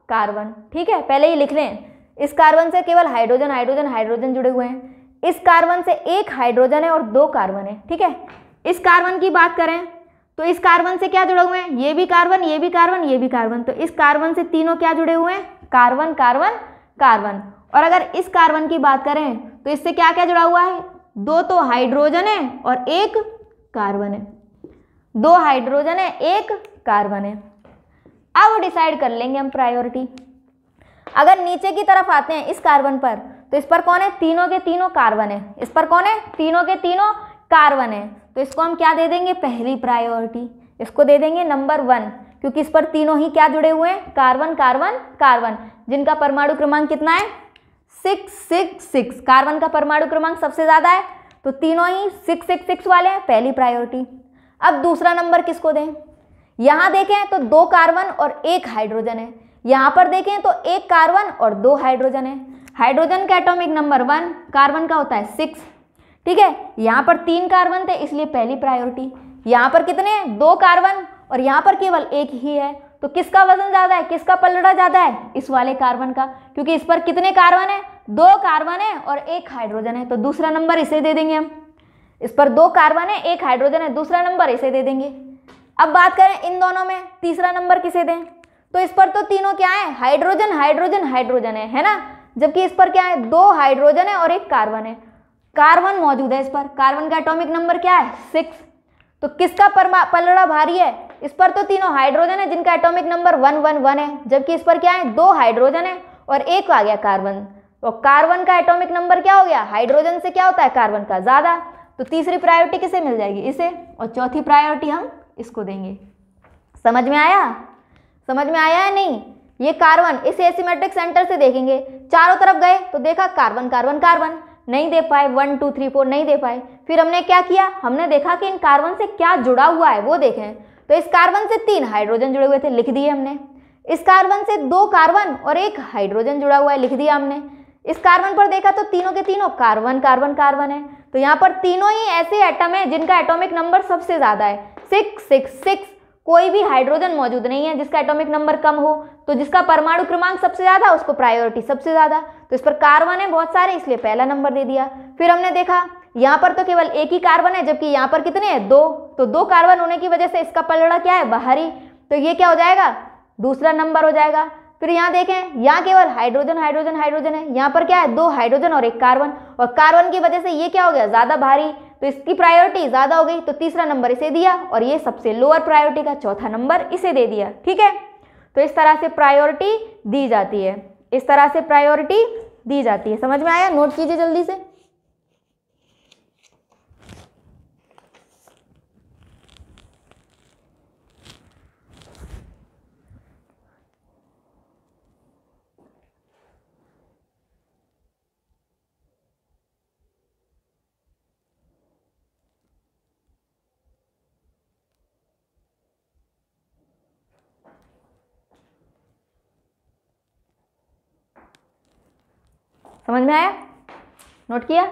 कार्बन ठीक है पहले ही लिख लें इस कार्बन से केवल हाइड्रोजन हाइड्रोजन हाइड्रोजन जुड़े हुए हैं इस कार्बन से एक हाइड्रोजन है और दो कार्बन है ठीक है इस कार्बन की बात करें तो इस कार्बन से क्या जुड़े हुए हैं ये भी कार्बन ये भी कार्बन ये भी कार्बन तो इस कार्बन से तीनों क्या जुड़े हुए हैं कार्बन कार्बन कार्बन और अगर इस कार्बन की बात करें तो इससे क्या क्या जुड़ा हुआ है दो तो हाइड्रोजन है और एक कार्बन है दो हाइड्रोजन है एक कार्बन है अब डिसाइड कर लेंगे हम प्रायोरिटी अगर नीचे की तरफ आते हैं इस कार्बन पर तो इस पर कौन है तीनों के तीनों कार्बन है इस पर कौन है तीनों के तीनों कार्बन है तो इसको हम क्या दे देंगे पहली प्रायोरिटी इसको दे देंगे नंबर वन क्योंकि इस पर तीनों ही क्या जुड़े हुए हैं कार्बन कार्बन कार्बन जिनका परमाणु क्रमांक कितना है सिक्स सिक्स सिक्स कार्बन का परमाणु क्रमांक सबसे ज़्यादा है तो तीनों ही सिक्स सिक्स सिक्स वाले हैं पहली प्रायोरिटी अब दूसरा नंबर किसको दें यहाँ देखें तो दो कार्बन और एक हाइड्रोजन है यहाँ पर देखें तो एक कार्बन और दो हाइड्रोजन है हाइड्रोजन का एटॉमिक नंबर वन कार्बन का होता है सिक्स ठीक है यहाँ पर तीन कार्बन थे इसलिए पहली प्रायोरिटी यहाँ पर कितने हैं दो कार्बन और यहाँ पर केवल एक ही है तो किसका वजन ज़्यादा है किसका पलड़ा ज़्यादा है इस वाले कार्बन का क्योंकि इस पर कितने कार्बन है दो कार्बन है और एक हाइड्रोजन है तो दूसरा नंबर इसे दे देंगे हम इस पर दो कार्बन है एक हाइड्रोजन है दूसरा नंबर इसे दे देंगे अब बात करें इन दोनों में तीसरा नंबर किसे दें तो इस पर तो तीनों क्या है हाइड्रोजन हाइड्रोजन हाइड्रोजन है है ना जबकि इस पर क्या है दो हाइड्रोजन है और एक कार्बन है कार्बन मौजूद है इस पर कार्बन का एटॉमिक नंबर क्या है सिक्स तो किसका पलड़ा भारी है इस पर तो तीनों हाइड्रोजन है जिनका atomic number one one one है जबकि इस पर क्या है दो हाइड्रोजन है और एक आ गया कार्बन तो कार्बन का एटॉमिक नंबर क्या हो गया हाइड्रोजन से क्या होता है कार्बन का ज़्यादा तो तीसरी प्रायोरिटी किसे मिल जाएगी इसे और चौथी प्रायोरिटी हम इसको देंगे समझ में आया समझ में आया है नहीं ये कार्बन इस एसीमेट्रिक सेंटर से देखेंगे चारों तरफ गए तो देखा कार्बन कार्बन कार्बन नहीं दे पाए वन टू थ्री फोर नहीं दे पाए फिर हमने क्या किया हमने देखा कि इन कार्बन से क्या जुड़ा हुआ है वो देखें तो इस कार्बन से तीन हाइड्रोजन जुड़े हुए थे लिख दिए हमने इस कार्बन से दो कार्बन और एक हाइड्रोजन जुड़ा हुआ है लिख दिया हमने इस कार्बन पर देखा तो तीनों के तीनों कार्बन कार्बन कार्बन है तो यहाँ पर तीनों ही ऐसे एटम है जिनका एटॉमिक नंबर सबसे ज़्यादा है सिक्स सिक्स सिक्स कोई भी हाइड्रोजन मौजूद नहीं है जिसका एटॉमिक नंबर कम हो तो जिसका परमाणु क्रमांक सबसे ज़्यादा उसको प्रायोरिटी सबसे ज़्यादा तो इस पर कार्बन है बहुत सारे इसलिए पहला नंबर दे दिया फिर हमने देखा यहाँ पर तो केवल एक ही कार्बन है जबकि यहाँ पर कितने हैं दो तो दो कार्बन होने की वजह से इसका पलड़ा क्या है बाहरी तो ये क्या हो जाएगा दूसरा नंबर हो जाएगा फिर यहाँ देखें यहाँ केवल हाइड्रोजन हाइड्रोजन हाइड्रोजन है यहाँ पर क्या है दो हाइड्रोजन और एक कार्बन और कार्बन की वजह से ये क्या हो गया ज़्यादा भारी तो इसकी प्रायोरिटी ज़्यादा हो गई तो तीसरा नंबर इसे दिया और ये सबसे लोअर प्रायोरिटी का चौथा नंबर इसे दे दिया ठीक है तो इस तरह से प्रायोरिटी दी जाती है इस तरह से प्रायोरिटी दी जाती है समझ में आया नोट कीजिए जल्दी से समझ में आया नोट किया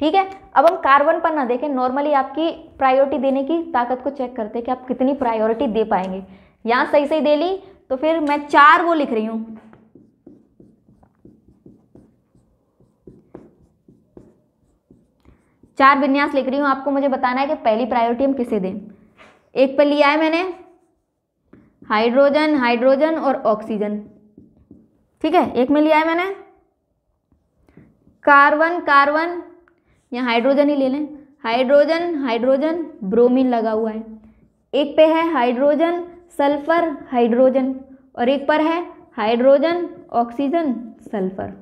ठीक है अब हम कार्बन पर ना देखें नॉर्मली आपकी प्रायोरिटी देने की ताकत को चेक करते हैं कि आप कितनी प्रायोरिटी दे पाएंगे यहाँ सही सही दे ली तो फिर मैं चार वो लिख रही हूँ चार विन्यास लिख रही हूँ आपको मुझे बताना है कि पहली प्रायोरिटी हम किसे दें एक पर लिया है मैंने हाइड्रोजन हाइड्रोजन और ऑक्सीजन ठीक है एक में लिया है मैंने कार्बन कार्बन या हाइड्रोजन ही ले लें हाइड्रोजन हाइड्रोजन ब्रोमीन लगा हुआ है एक पे है हाइड्रोजन सल्फर हाइड्रोजन और एक पर है हाइड्रोजन ऑक्सीजन सल्फर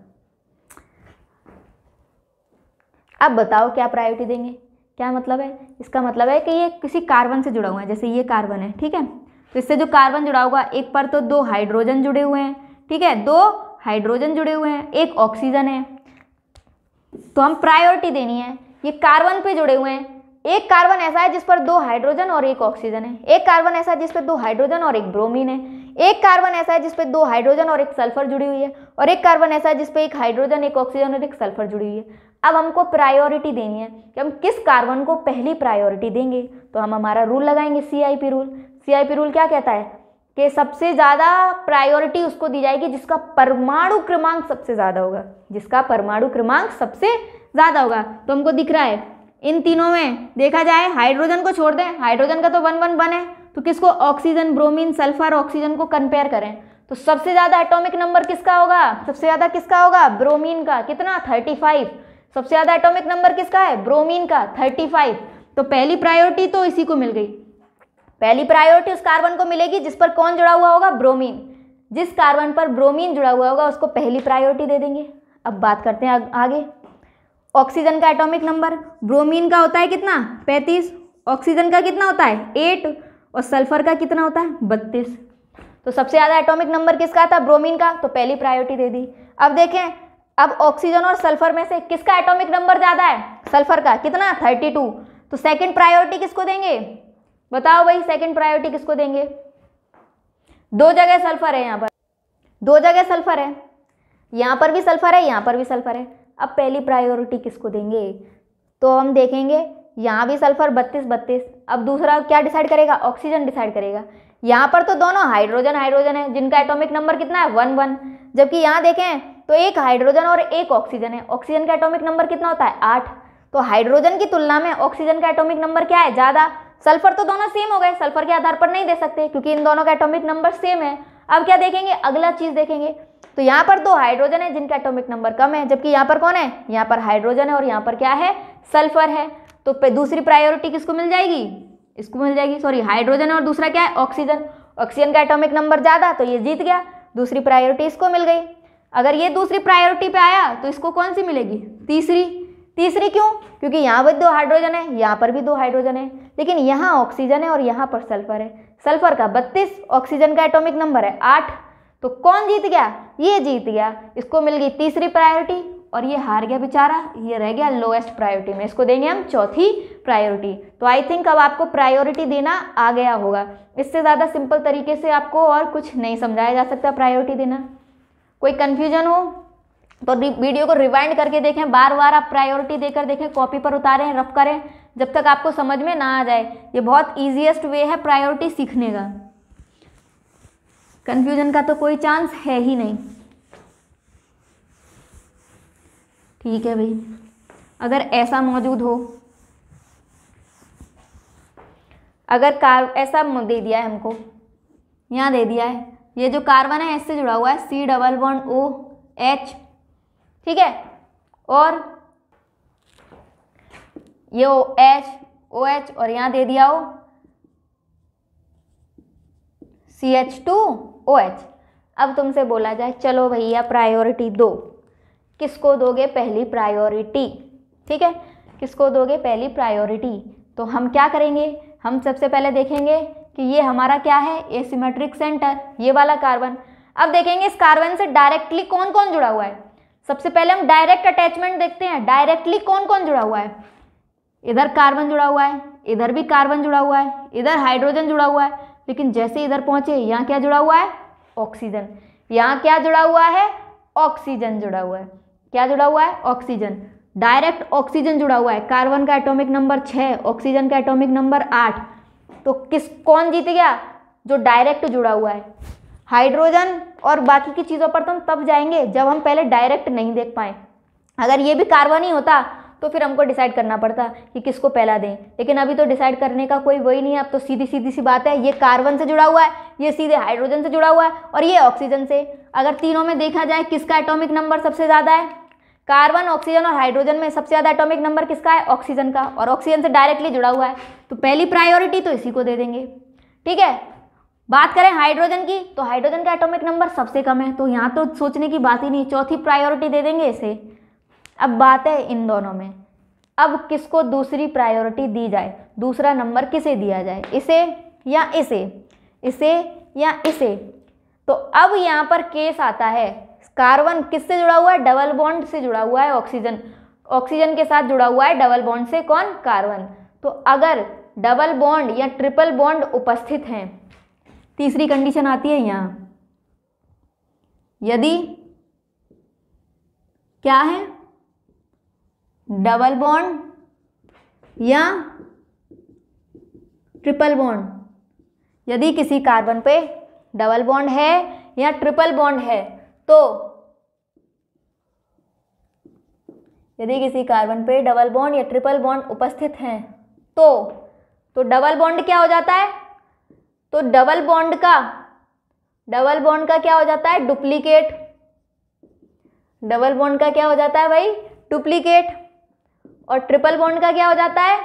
अब बताओ क्या प्रायोरिटी देंगे क्या मतलब है इसका मतलब है कि ये किसी कार्बन से जुड़ा हुआ है जैसे ये कार्बन है ठीक है तो इससे जो कार्बन जुड़ा होगा एक पर तो दो हाइड्रोजन जुड़े हुए हैं ठीक है दो हाइड्रोजन जुड़े हुए हैं एक ऑक्सीजन है तो हम प्रायोरिटी देनी है ये कार्बन पे जुड़े हुए हैं एक कार्बन ऐसा है जिस पर दो हाइड्रोजन और एक ऑक्सीजन है एक कार्बन ऐसा है जिस पर दो हाइड्रोजन और एक ब्रोमीन है एक कार्बन ऐसा है जिस पर दो हाइड्रोजन और एक सल्फर जुड़ी हुई है और एक कार्बन ऐसा है जिस पर एक हाइड्रोजन एक ऑक्सीजन और एक सल्फर जुड़ी हुई है अब हमको प्रायोरिटी देनी है कि हम किस कार्बन को पहली प्रायोरिटी देंगे तो हम हमारा रूल लगाएंगे सी रूल सी रूल क्या कहता है के सबसे ज़्यादा प्रायोरिटी उसको दी जाएगी जिसका परमाणु क्रमांक सबसे ज़्यादा होगा जिसका परमाणु क्रमांक सबसे ज़्यादा होगा तो हमको दिख रहा है इन तीनों में देखा जाए हाइड्रोजन को छोड़ दें हाइड्रोजन का तो वन वन वन है तो किसको ऑक्सीजन ब्रोमीन सल्फर ऑक्सीजन को कंपेयर करें तो सबसे ज़्यादा एटॉमिक नंबर किसका होगा सबसे ज़्यादा किसका होगा ब्रोमीन का कितना थर्टी फाइव सबसे ज़्यादा एटॉमिक नंबर किसका है ब्रोमीन का थर्टी फाइव तो पहली प्रायोरिटी तो इसी को मिल गई पहली प्रायोरिटी उस कार्बन को मिलेगी जिस पर कौन जुड़ा हुआ होगा ब्रोमीन जिस कार्बन पर ब्रोमीन जुड़ा हुआ होगा उसको पहली प्रायोरिटी दे देंगे अब बात करते हैं आगे ऑक्सीजन का एटॉमिक नंबर ब्रोमीन का होता है कितना पैंतीस ऑक्सीजन का कितना होता है एट और सल्फर का कितना होता है बत्तीस तो सबसे ज़्यादा एटॉमिक नंबर किसका था ब्रोमीन का तो पहली प्रायोरिटी दे दी अब देखें अब ऑक्सीजन और सल्फर में से किसका एटॉमिक नंबर ज़्यादा है सल्फर का कितना थर्टी टू तो सेकेंड प्रायोरिटी किसको देंगे बताओ भाई सेकंड प्रायोरिटी किसको देंगे दो जगह सल्फर है यहाँ पर दो जगह सल्फर है यहाँ पर भी सल्फर है यहाँ पर भी सल्फर है अब पहली प्रायोरिटी किसको देंगे तो हम देखेंगे यहाँ भी सल्फर बत्तीस बत्तीस अब दूसरा क्या डिसाइड करेगा ऑक्सीजन डिसाइड करेगा यहाँ पर तो दोनों हाइड्रोजन हाइड्रोजन है जिनका एटॉमिक नंबर कितना है वन वन जबकि यहाँ देखें तो एक हाइड्रोजन और एक ऑक्सीजन है ऑक्सीजन का एटॉमिक नंबर कितना होता है आठ तो हाइड्रोजन की तुलना में ऑक्सीजन का एटॉमिक नंबर क्या है ज़्यादा सल्फर तो दोनों सेम हो गए सल्फर के आधार पर नहीं दे सकते क्योंकि इन दोनों का एटोमिक नंबर सेम है अब क्या देखेंगे अगला चीज देखेंगे तो यहाँ पर दो हाइड्रोजन है जिनका एटोमिक नंबर कम है जबकि यहाँ पर कौन है यहाँ पर हाइड्रोजन है और यहाँ पर क्या है सल्फर है तो दूसरी प्रायोरिटी किसको मिल जाएगी इसको मिल जाएगी सॉरी हाइड्रोजन और दूसरा क्या है ऑक्सीजन ऑक्सीजन का एटॉमिक नंबर ज़्यादा तो ये जीत गया दूसरी प्रायोरिटी इसको मिल गई अगर ये दूसरी प्रायोरिटी पे आया तो इसको कौन सी मिलेगी तीसरी तीसरी क्यों क्योंकि यहाँ पर दो हाइड्रोजन है यहाँ पर भी दो हाइड्रोजन है लेकिन यहाँ ऑक्सीजन है और यहाँ पर सल्फर है सल्फर का बत्तीस ऑक्सीजन का एटॉमिक नंबर है आठ तो कौन जीत गया ये जीत गया इसको मिल गई तीसरी प्रायोरिटी और ये हार गया बेचारा ये रह गया लोएस्ट प्रायोरिटी में इसको देंगे हम चौथी प्रायोरिटी तो आई थिंक अब आपको प्रायोरिटी देना आ गया होगा इससे ज़्यादा सिंपल तरीके से आपको और कुछ नहीं समझाया जा सकता प्रायोरिटी देना कोई कन्फ्यूजन हो तो वीडियो को रिवाइंड करके देखें बार बार आप प्रायोरिटी देकर देखें कॉपी पर उतारें रफ करें जब तक आपको समझ में ना आ जाए ये बहुत ईजिएस्ट वे है प्रायोरिटी सीखने का कन्फ्यूजन का तो कोई चांस है ही नहीं ठीक है भाई अगर ऐसा मौजूद हो अगर कार ऐसा दे दिया है हमको यहाँ दे दिया है ये जो कार्बन है इससे जुड़ा हुआ है C double one O H ठीक है और ये ओ एच ओ एच और यहां दे दिया हो C H two O H अब तुमसे बोला जाए चलो भैया प्रायोरिटी दो किसको दोगे पहली प्रायोरिटी ठीक है किसको दोगे पहली प्रायोरिटी तो हम क्या करेंगे हम सबसे पहले देखेंगे कि ये हमारा क्या है एसीमेट्रिक सेंटर ये वाला कार्बन अब देखेंगे इस कार्बन से डायरेक्टली कौन कौन जुड़ा हुआ है सबसे पहले हम डायरेक्ट अटैचमेंट देखते हैं डायरेक्टली कौन कौन जुड़ा हुआ है इधर कार्बन जुड़ा हुआ है इधर भी कार्बन जुड़ा हुआ है इधर हाइड्रोजन जुड़ा हुआ है लेकिन जैसे इधर पहुंचे यहाँ क्या जुड़ा हुआ है ऑक्सीजन यहाँ क्या जुड़ा हुआ है ऑक्सीजन जुड़ा हुआ है क्या जुड़ा हुआ है ऑक्सीजन डायरेक्ट ऑक्सीजन जुड़ा हुआ है कार्बन का एटोमिक नंबर छः ऑक्सीजन का एटोमिक नंबर आठ तो किस कौन जीत गया जो डायरेक्ट जुड़ा हुआ है हाइड्रोजन और बाकी की चीज़ों पर तो हम तब जाएंगे जब हम पहले डायरेक्ट नहीं देख पाएँ अगर ये भी कार्बन ही होता तो फिर हमको डिसाइड करना पड़ता कि किसको पहला दें लेकिन अभी तो डिसाइड करने का कोई वही नहीं है अब तो सीधी सीधी सी बात है ये कार्बन से जुड़ा हुआ है ये सीधे हाइड्रोजन से जुड़ा हुआ है और ये ऑक्सीजन से अगर तीनों में देखा जाए किसका एटॉमिक नंबर सबसे ज़्यादा है कार्बन ऑक्सीजन और हाइड्रोजन में सबसे ज़्यादा एटॉमिक नंबर किसका है ऑक्सीजन का और ऑक्सीजन से डायरेक्टली जुड़ा हुआ है तो पहली प्रायोरिटी तो इसी को दे देंगे ठीक है बात करें हाइड्रोजन की तो हाइड्रोजन का एटॉमिक नंबर सबसे कम है तो यहाँ तो सोचने की बात ही नहीं चौथी प्रायोरिटी दे देंगे इसे अब बात है इन दोनों में अब किसको दूसरी प्रायोरिटी दी जाए दूसरा नंबर किसे दिया जाए इसे या इसे इसे या इसे तो अब यहाँ पर केस आता है कार्बन किससे जुड़ा हुआ है डबल बॉन्ड से जुड़ा हुआ है ऑक्सीजन ऑक्सीजन के साथ जुड़ा हुआ है डबल बॉन्ड से कौन कार्बन तो अगर डबल बॉन्ड या ट्रिपल बॉन्ड उपस्थित हैं तीसरी कंडीशन आती है यहाँ यदि क्या है डबल बॉन्ड या ट्रिपल बॉन्ड यदि किसी कार्बन पे डबल बॉन्ड है या ट्रिपल बॉन्ड है तो यदि किसी कार्बन पे डबल बॉन्ड या ट्रिपल बॉन्ड उपस्थित हैं तो तो डबल बॉन्ड क्या हो जाता है तो डबल बॉन्ड का डबल बॉन्ड का क्या हो जाता है डुप्लीकेट डबल बॉन्ड का क्या हो जाता है भाई डुप्लीकेट और ट्रिपल बॉन्ड का क्या हो जाता है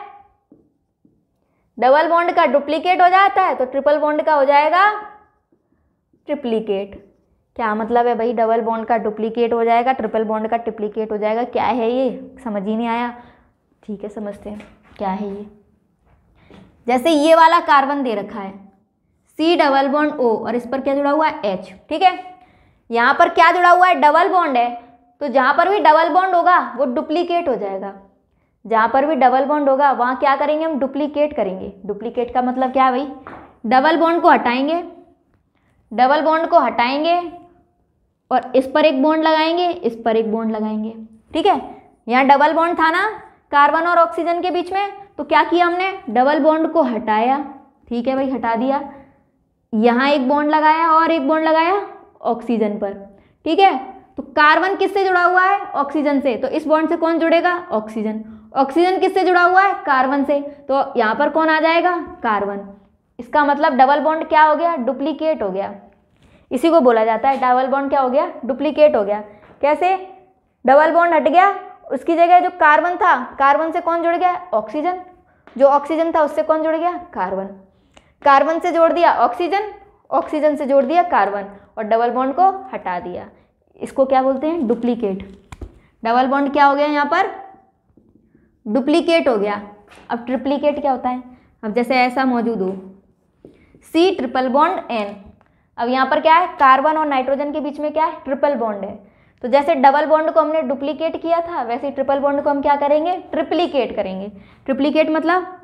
डबल बॉन्ड का डुप्लीकेट हो जाता है तो ट्रिपल बॉन्ड का हो जाएगा ट्रिप्लीकेट क्या मतलब है भाई डबल बॉन्ड का डुप्लीकेट हो जाएगा ट्रिपल बॉन्ड का ट्रिप्लीकेट हो जाएगा क्या है ये समझ ही नहीं आया ठीक है समझते हैं क्या है ये जैसे ये वाला कार्बन दे रखा है सी डबल बॉन्ड ओ और इस पर क्या जुड़ा हुआ है एच ठीक है यहाँ पर क्या जुड़ा हुआ है डबल बॉन्ड है तो जहाँ पर भी डबल बॉन्ड होगा वो डुप्लीकेट हो जाएगा जहाँ पर भी डबल बॉन्ड होगा वहाँ क्या करेंगे हम डुप्लीकेट करेंगे डुप्लीकेट का मतलब क्या है भाई डबल बॉन्ड को हटाएंगे डबल बॉन्ड को हटाएंगे और इस पर एक बॉन्ड लगाएंगे इस पर एक बॉन्ड लगाएंगे ठीक है यहाँ डबल बॉन्ड था ना कार्बन और ऑक्सीजन के बीच में तो क्या किया हमने डबल बॉन्ड को हटाया ठीक है भाई हटा दिया यहाँ एक बॉन्ड लगाया और एक बॉन्ड लगाया ऑक्सीजन पर ठीक है तो कार्बन किससे जुड़ा हुआ है ऑक्सीजन से तो इस बॉन्ड से कौन जुड़ेगा ऑक्सीजन ऑक्सीजन किससे जुड़ा हुआ है कार्बन से तो यहाँ पर कौन आ जाएगा कार्बन इसका मतलब डबल बॉन्ड क्या हो गया डुप्लीकेट हो गया इसी को बोला जाता है डबल बॉन्ड क्या हो गया डुप्लीकेट हो गया कैसे डबल बॉन्ड हट गया उसकी जगह जो कार्बन था कार्बन से कौन जुड़ गया ऑक्सीजन जो ऑक्सीजन था उससे कौन जुड़ गया कार्बन कार्बन से जोड़ दिया ऑक्सीजन ऑक्सीजन से जोड़ दिया कार्बन और डबल बॉन्ड को हटा दिया इसको क्या बोलते हैं डुप्लीकेट डबल बॉन्ड क्या हो गया यहाँ पर डुप्लीकेट हो गया अब ट्रिप्लीकेट क्या होता है अब जैसे ऐसा मौजूद हो सी ट्रिपल बॉन्ड एन अब यहाँ पर क्या है कार्बन और नाइट्रोजन के बीच में क्या है ट्रिपल बॉन्ड है तो जैसे डबल बॉन्ड को हमने डुप्लीकेट किया था वैसे ट्रिपल बॉन्ड को हम क्या करेंगे ट्रिप्लीकेट करेंगे ट्रिप्लीकेट मतलब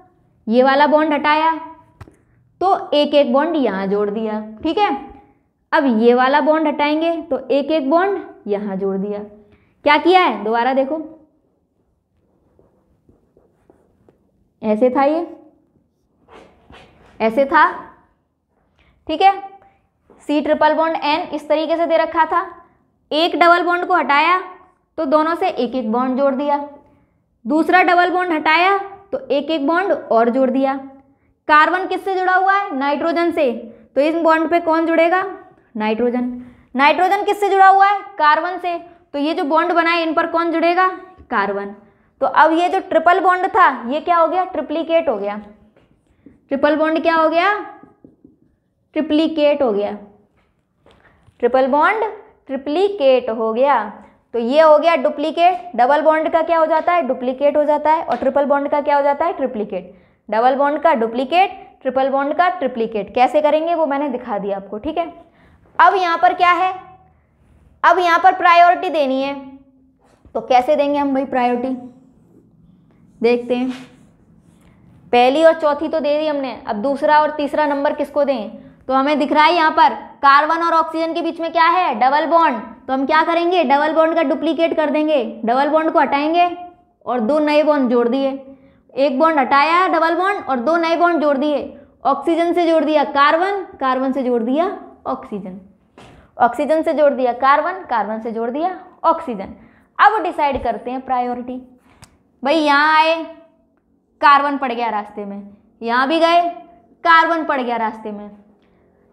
ये वाला बॉन्ड हटाया तो एक एक बॉन्ड यहाँ जोड़ दिया ठीक है अब ये वाला बॉन्ड हटाएंगे तो एक एक बॉन्ड यहाँ जोड़ दिया क्या किया है दोबारा देखो ऐसे था ये ऐसे था ठीक है सी ट्रिपल बॉन्ड एन इस तरीके से दे रखा था एक डबल बॉन्ड को हटाया तो दोनों से एक एक बॉन्ड जोड़ दिया दूसरा डबल बॉन्ड हटाया तो एक एक बॉन्ड और जोड़ दिया कार्बन किससे जुड़ा हुआ है नाइट्रोजन से तो इस बॉन्ड पे कौन जुड़ेगा नाइट्रोजन नाइट्रोजन किससे जुड़ा हुआ है कार्बन से तो ये जो बॉन्ड बना है इन पर कौन जुड़ेगा कार्बन तो अब ये जो ट्रिपल बॉन्ड था ये क्या हो गया ट्रिप्लीकेट हो गया ट्रिपल बॉन्ड क्या हो गया ट्रिप्लीकेट हो गया ट्रिपल बॉन्ड ट्रिप्लीकेट हो गया तो ये हो गया डुप्लीकेट डबल बॉन्ड का क्या हो जाता है डुप्लीकेट हो जाता है और ट्रिपल बॉन्ड का क्या हो जाता है ट्रिप्लीकेट डबल बॉन्ड का डुप्लीकेट ट्रिपल बॉन्ड का ट्रिप्लीकेट कैसे करेंगे वो मैंने दिखा दिया आपको ठीक है अब यहाँ पर क्या है अब यहाँ पर प्रायोरिटी देनी है तो कैसे देंगे हम भाई प्रायोरिटी देखते हैं पहली और चौथी तो दे दी हमने अब दूसरा और तीसरा नंबर किसको दें तो हमें दिख रहा है यहाँ पर कार्बन और ऑक्सीजन के बीच में क्या है डबल बॉन्ड तो हम क्या करेंगे डबल बॉन्ड का डुप्लीकेट कर देंगे डबल बॉन्ड को हटाएंगे और दो नए बॉन्ड जोड़ दिए एक बॉन्ड हटाया डबल बॉन्ड और दो नए बॉन्ड जोड़ दिए ऑक्सीजन से जोड़ दिया कार्बन कार्बन से जोड़ दिया ऑक्सीजन ऑक्सीजन से जोड़ दिया कार्बन कार्बन से जोड़ दिया ऑक्सीजन अब डिसाइड करते हैं प्रायोरिटी भाई यहाँ आए कार्बन पड़ गया रास्ते में यहाँ भी गए कार्बन पड़ गया रास्ते में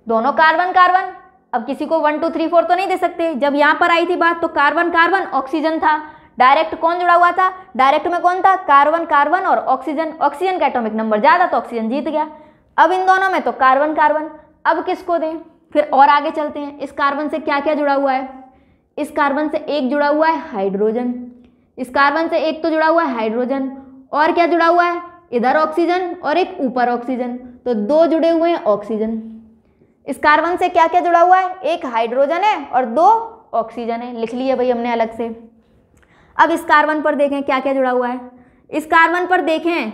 दोनों कार्बन कार्बन अब किसी को वन टू थ्री फोर तो नहीं दे सकते जब यहाँ पर आई थी बात तो कार्बन कार्बन ऑक्सीजन था डायरेक्ट कौन जुड़ा हुआ था डायरेक्ट में कौन था कार्बन कार्बन और ऑक्सीजन ऑक्सीजन का एटॉमिक नंबर ज़्यादा तो ऑक्सीजन जीत गया अब इन दोनों में तो कार्बन कार्बन अब किसको दें फिर और आगे चलते हैं इस कार्बन से क्या क्या जुड़ा हुआ है इस कार्बन से एक जुड़ा हुआ है हाइड्रोजन इस कार्बन से एक तो जुड़ा हुआ है हाइड्रोजन और क्या जुड़ा हुआ है इधर ऑक्सीजन और एक ऊपर ऑक्सीजन तो दो जुड़े हुए हैं ऑक्सीजन इस कार्बन से क्या क्या जुड़ा हुआ है एक हाइड्रोजन है और दो ऑक्सीजन है लिख लिया भाई हमने अलग से अब इस कार्बन पर देखें क्या क्या जुड़ा हुआ है इस कार्बन पर देखें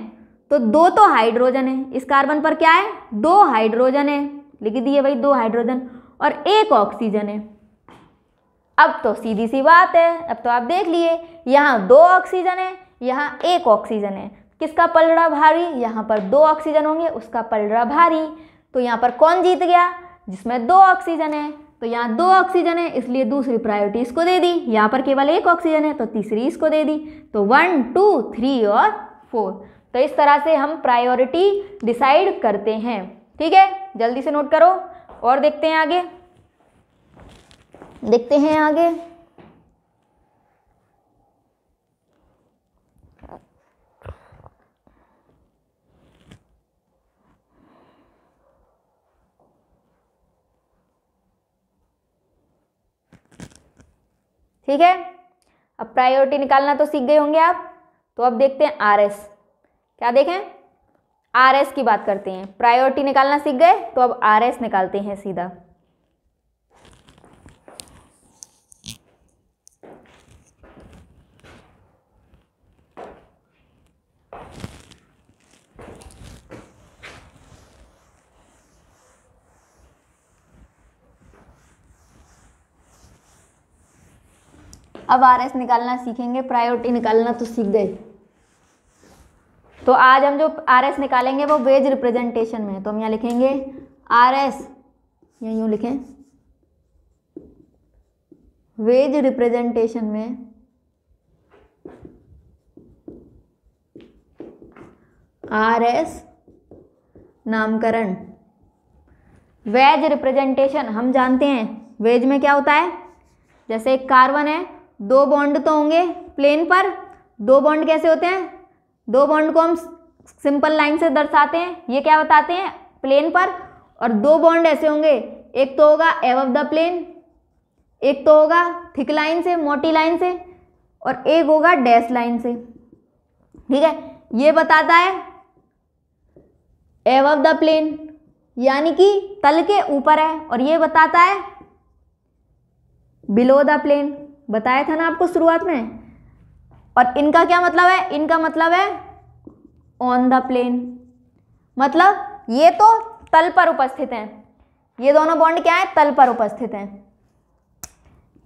तो दो तो हाइड्रोजन है इस कार्बन पर क्या है दो हाइड्रोजन है लिख दिए भाई दो हाइड्रोजन और एक ऑक्सीजन है अब तो सीधी सी बात है अब तो आप देख लिए यहाँ दो ऑक्सीजन है यहाँ एक ऑक्सीजन है किसका पलड़ा भारी यहाँ पर दो ऑक्सीजन होंगे उसका पलड़ा भारी तो यहाँ पर कौन जीत गया जिसमें दो ऑक्सीजन है तो यहाँ दो ऑक्सीजन है इसलिए दूसरी प्रायोरिटी इसको दे दी यहाँ पर केवल एक ऑक्सीजन है तो तीसरी इसको दे दी तो वन टू थ्री और फोर तो इस तरह से हम प्रायोरिटी डिसाइड करते हैं ठीक है जल्दी से नोट करो और देखते हैं आगे देखते हैं आगे ठीक है अब प्रायोरिटी निकालना तो सीख गए होंगे आप तो अब देखते हैं आर एस क्या देखें आर एस की बात करते हैं प्रायोरिटी निकालना सीख गए तो अब आर एस निकालते हैं सीधा अब आर एस निकालना सीखेंगे प्रायोरिटी निकालना तो सीख गए तो आज हम जो आर एस निकालेंगे वो वेज रिप्रेजेंटेशन में तो हम यहाँ लिखेंगे आर एस या यूँ लिखें वेज रिप्रेजेंटेशन में आर एस नामकरण वेज रिप्रेजेंटेशन हम जानते हैं वेज में क्या होता है जैसे एक कार्बन है दो बॉन्ड तो होंगे प्लेन पर दो बॉन्ड कैसे होते हैं दो बॉन्ड को हम सिंपल लाइन से दर्शाते हैं ये क्या बताते हैं प्लेन पर और दो बॉन्ड ऐसे होंगे एक तो होगा एव ऑफ द प्लेन एक तो होगा थिक लाइन से मोटी लाइन से और एक होगा डैश लाइन से ठीक है ये बताता है एव ऑफ द प्लेन यानी कि तल के ऊपर है और ये बताता है बिलो द प्लेन बताया था ना आपको शुरुआत में और इनका क्या मतलब है इनका मतलब है ऑन द प्लेन मतलब ये तो तल पर उपस्थित हैं ये दोनों बॉन्ड क्या है तल पर उपस्थित हैं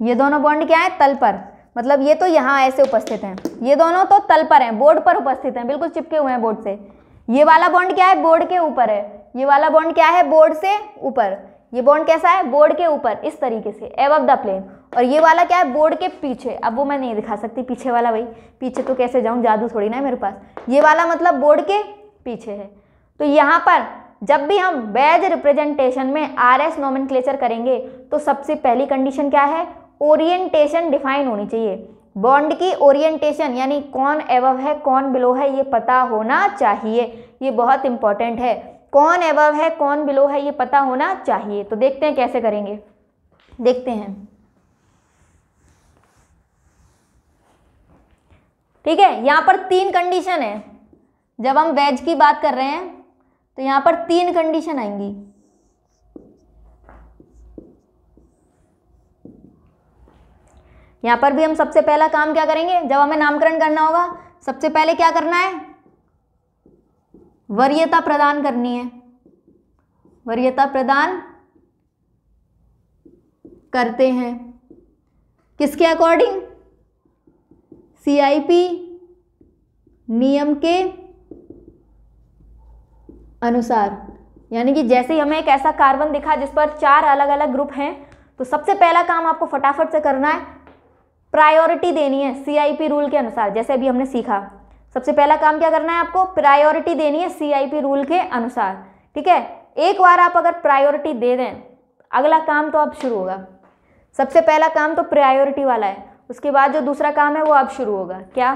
ये दोनों बॉन्ड क्या है तल पर मतलब ये तो यहाँ ऐसे उपस्थित हैं ये दोनों तो तल पर हैं बोर्ड पर उपस्थित हैं बिल्कुल चिपके हुए हैं बोर्ड से ये वाला बॉन्ड क्या है बोर्ड के ऊपर है ये वाला बॉन्ड क्या है बोर्ड से ऊपर ये बॉन्ड कैसा है बोर्ड के ऊपर इस तरीके से एव द प्लेन और ये वाला क्या है बोर्ड के पीछे अब वो मैं नहीं दिखा सकती पीछे वाला भाई पीछे तो कैसे जाऊँ जादू थोड़ी ना है मेरे पास ये वाला मतलब बोर्ड के पीछे है तो यहाँ पर जब भी हम वेज रिप्रेजेंटेशन में आर एस नोमेनक्लेचर करेंगे तो सबसे पहली कंडीशन क्या है ओरिएंटेशन डिफाइन होनी चाहिए बॉन्ड की ओरिएंटेशन यानी कौन एवव है कौन बिलो है ये पता होना चाहिए ये बहुत इंपॉर्टेंट है कौन एवव है कौन बिलो है ये पता होना चाहिए तो देखते हैं कैसे करेंगे देखते हैं ठीक है यहाँ पर तीन कंडीशन है जब हम वेज की बात कर रहे हैं तो यहाँ पर तीन कंडीशन आएंगी यहाँ पर भी हम सबसे पहला काम क्या करेंगे जब हमें नामकरण करना होगा सबसे पहले क्या करना है वरीयता प्रदान करनी है वरीयता प्रदान करते हैं किसके अकॉर्डिंग सीआईपी नियम के अनुसार यानी कि जैसे ही हमें एक ऐसा कार्बन दिखा जिस पर चार अलग अलग ग्रुप हैं तो सबसे पहला काम आपको फटाफट से करना है प्रायोरिटी देनी है सीआईपी रूल के अनुसार जैसे अभी हमने सीखा सबसे पहला काम क्या करना है आपको प्रायोरिटी देनी है सीआईपी रूल के अनुसार ठीक है एक बार आप अगर प्रायोरिटी दे दें अगला काम तो अब शुरू होगा सबसे पहला काम तो प्रायोरिटी वाला है उसके बाद जो दूसरा काम है वो अब शुरू होगा क्या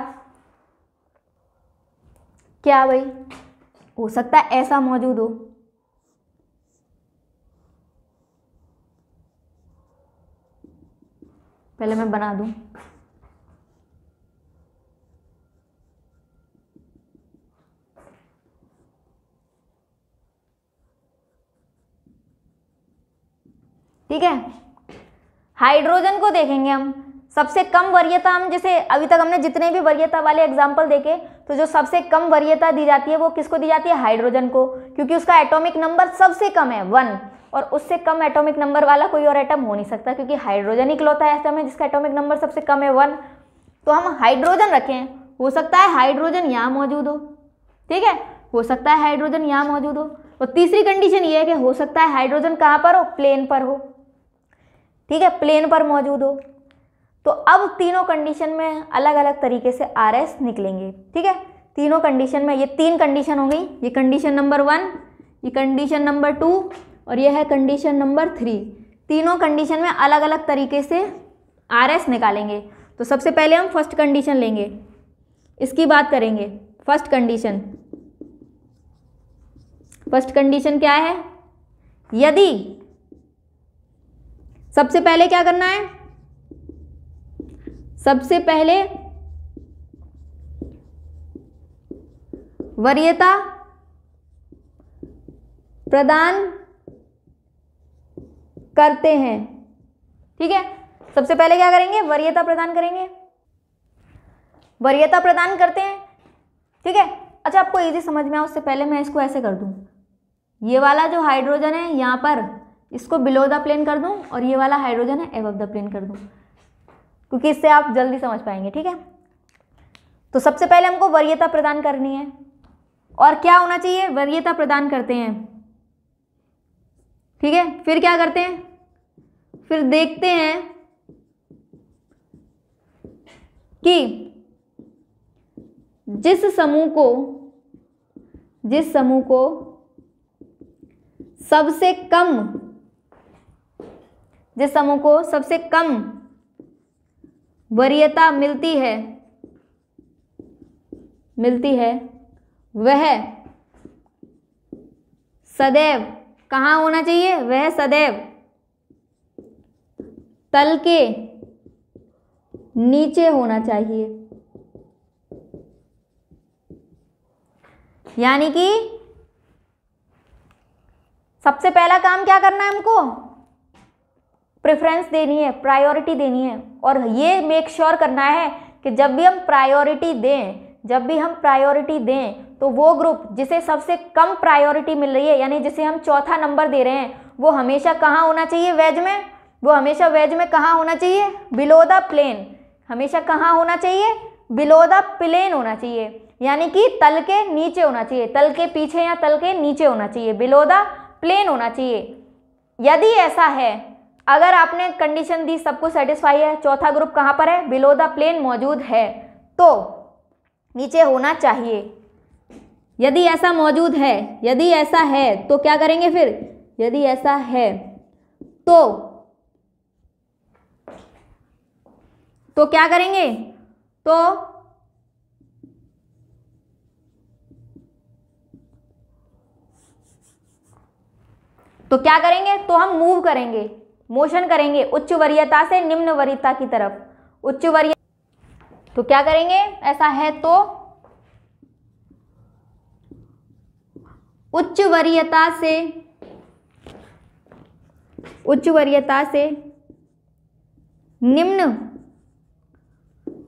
क्या भाई हो सकता है ऐसा मौजूद हो पहले मैं बना दूं ठीक है हाइड्रोजन को देखेंगे हम सबसे कम वरीयता हम जैसे अभी तक हमने जितने भी वरीयता वाले एग्जाम्पल देखे तो जो सबसे कम वरीयता दी जाती है वो किसको दी जाती है हाइड्रोजन को क्योंकि उसका एटॉमिक नंबर सबसे कम है वन और उससे कम एटॉमिक नंबर वाला कोई और एटम हो नहीं सकता क्योंकि हाइड्रोजन इकलौता है एटम है जिसका एटॉमिक नंबर सबसे कम है वन तो हम हाइड्रोजन रखें हो सकता है हाइड्रोजन यहाँ मौजूद हो ठीक है हो सकता है हाइड्रोजन यहाँ मौजूद हो और तीसरी कंडीशन ये है कि हो सकता है हाइड्रोजन कहाँ पर हो प्लेन पर हो ठीक है प्लेन पर मौजूद हो तो अब तीनों कंडीशन में अलग अलग तरीके से आर एस निकलेंगे ठीक है तीनों कंडीशन में ये तीन कंडीशन हो गई ये कंडीशन नंबर वन ये कंडीशन नंबर टू और यह है कंडीशन नंबर थ्री तीनों कंडीशन में अलग अलग तरीके से आर एस निकालेंगे तो सबसे पहले हम फर्स्ट कंडीशन लेंगे इसकी बात करेंगे फर्स्ट कंडीशन फर्स्ट कंडीशन क्या है यदि सबसे पहले क्या करना है सबसे पहले वरीयता प्रदान करते हैं ठीक है सबसे पहले क्या करेंगे वरीयता प्रदान करेंगे वरीयता प्रदान करते हैं ठीक है अच्छा आपको इजी समझ में आए उससे पहले मैं इसको ऐसे कर दूं ये वाला जो हाइड्रोजन है यहां पर इसको बिलो द प्लेन कर दूं और ये वाला हाइड्रोजन है एव द प्लेन कर दूं क्योंकि इससे आप जल्दी समझ पाएंगे ठीक है तो सबसे पहले हमको वरीयता प्रदान करनी है और क्या होना चाहिए वरीयता प्रदान करते हैं ठीक है फिर क्या करते हैं फिर देखते हैं कि जिस समूह को जिस समूह को सबसे कम जिस समूह को सबसे कम वरीयता मिलती है मिलती है वह सदैव कहाँ होना चाहिए वह सदैव तल के नीचे होना चाहिए यानी कि सबसे पहला काम क्या करना है हमको प्रेफरेंस देनी है प्रायोरिटी देनी है और ये मेक श्योर sure करना है कि जब भी हम प्रायोरिटी दें जब भी हम प्रायोरिटी दें तो वो ग्रुप जिसे सबसे कम प्रायोरिटी मिल रही है यानी जिसे हम चौथा नंबर दे रहे हैं वो हमेशा कहाँ होना चाहिए वेज में वो हमेशा वेज में कहाँ होना चाहिए बिलो द प्लेन हमेशा कहाँ होना चाहिए बिलो द प्लेन होना चाहिए यानी कि तल के नीचे होना चाहिए तल के पीछे या तल के नीचे होना चाहिए बिलो द प्लेन होना चाहिए यदि ऐसा है अगर आपने कंडीशन दी सबको सेटिस्फाई है चौथा ग्रुप कहाँ पर है बिलो द प्लेन मौजूद है तो नीचे होना चाहिए यदि ऐसा मौजूद है यदि ऐसा है तो क्या करेंगे फिर यदि ऐसा है तो तो क्या करेंगे तो तो क्या करेंगे तो हम मूव करेंगे मोशन करेंगे उच्च वरीयता से निम्न वरीयता की तरफ उच्च वरीय तो क्या करेंगे ऐसा है तो उच्च वरीयता से उच्च वरीयता से निम्न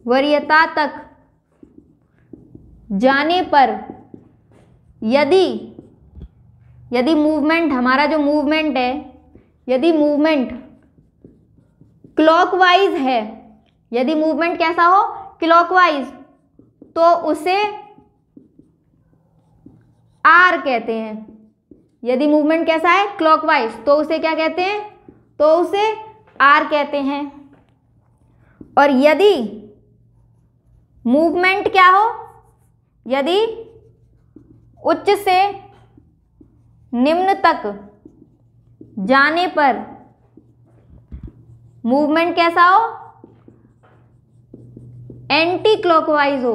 वरीयता तक जाने पर यदि यदि मूवमेंट हमारा जो मूवमेंट है यदि मूवमेंट क्लॉकवाइज है यदि मूवमेंट कैसा हो क्लॉकवाइज तो उसे आर कहते हैं यदि मूवमेंट कैसा है क्लॉकवाइज तो उसे क्या कहते हैं तो उसे आर कहते हैं और यदि मूवमेंट क्या हो यदि उच्च से निम्न तक जाने पर मूवमेंट कैसा हो एंटी क्लॉकवाइज हो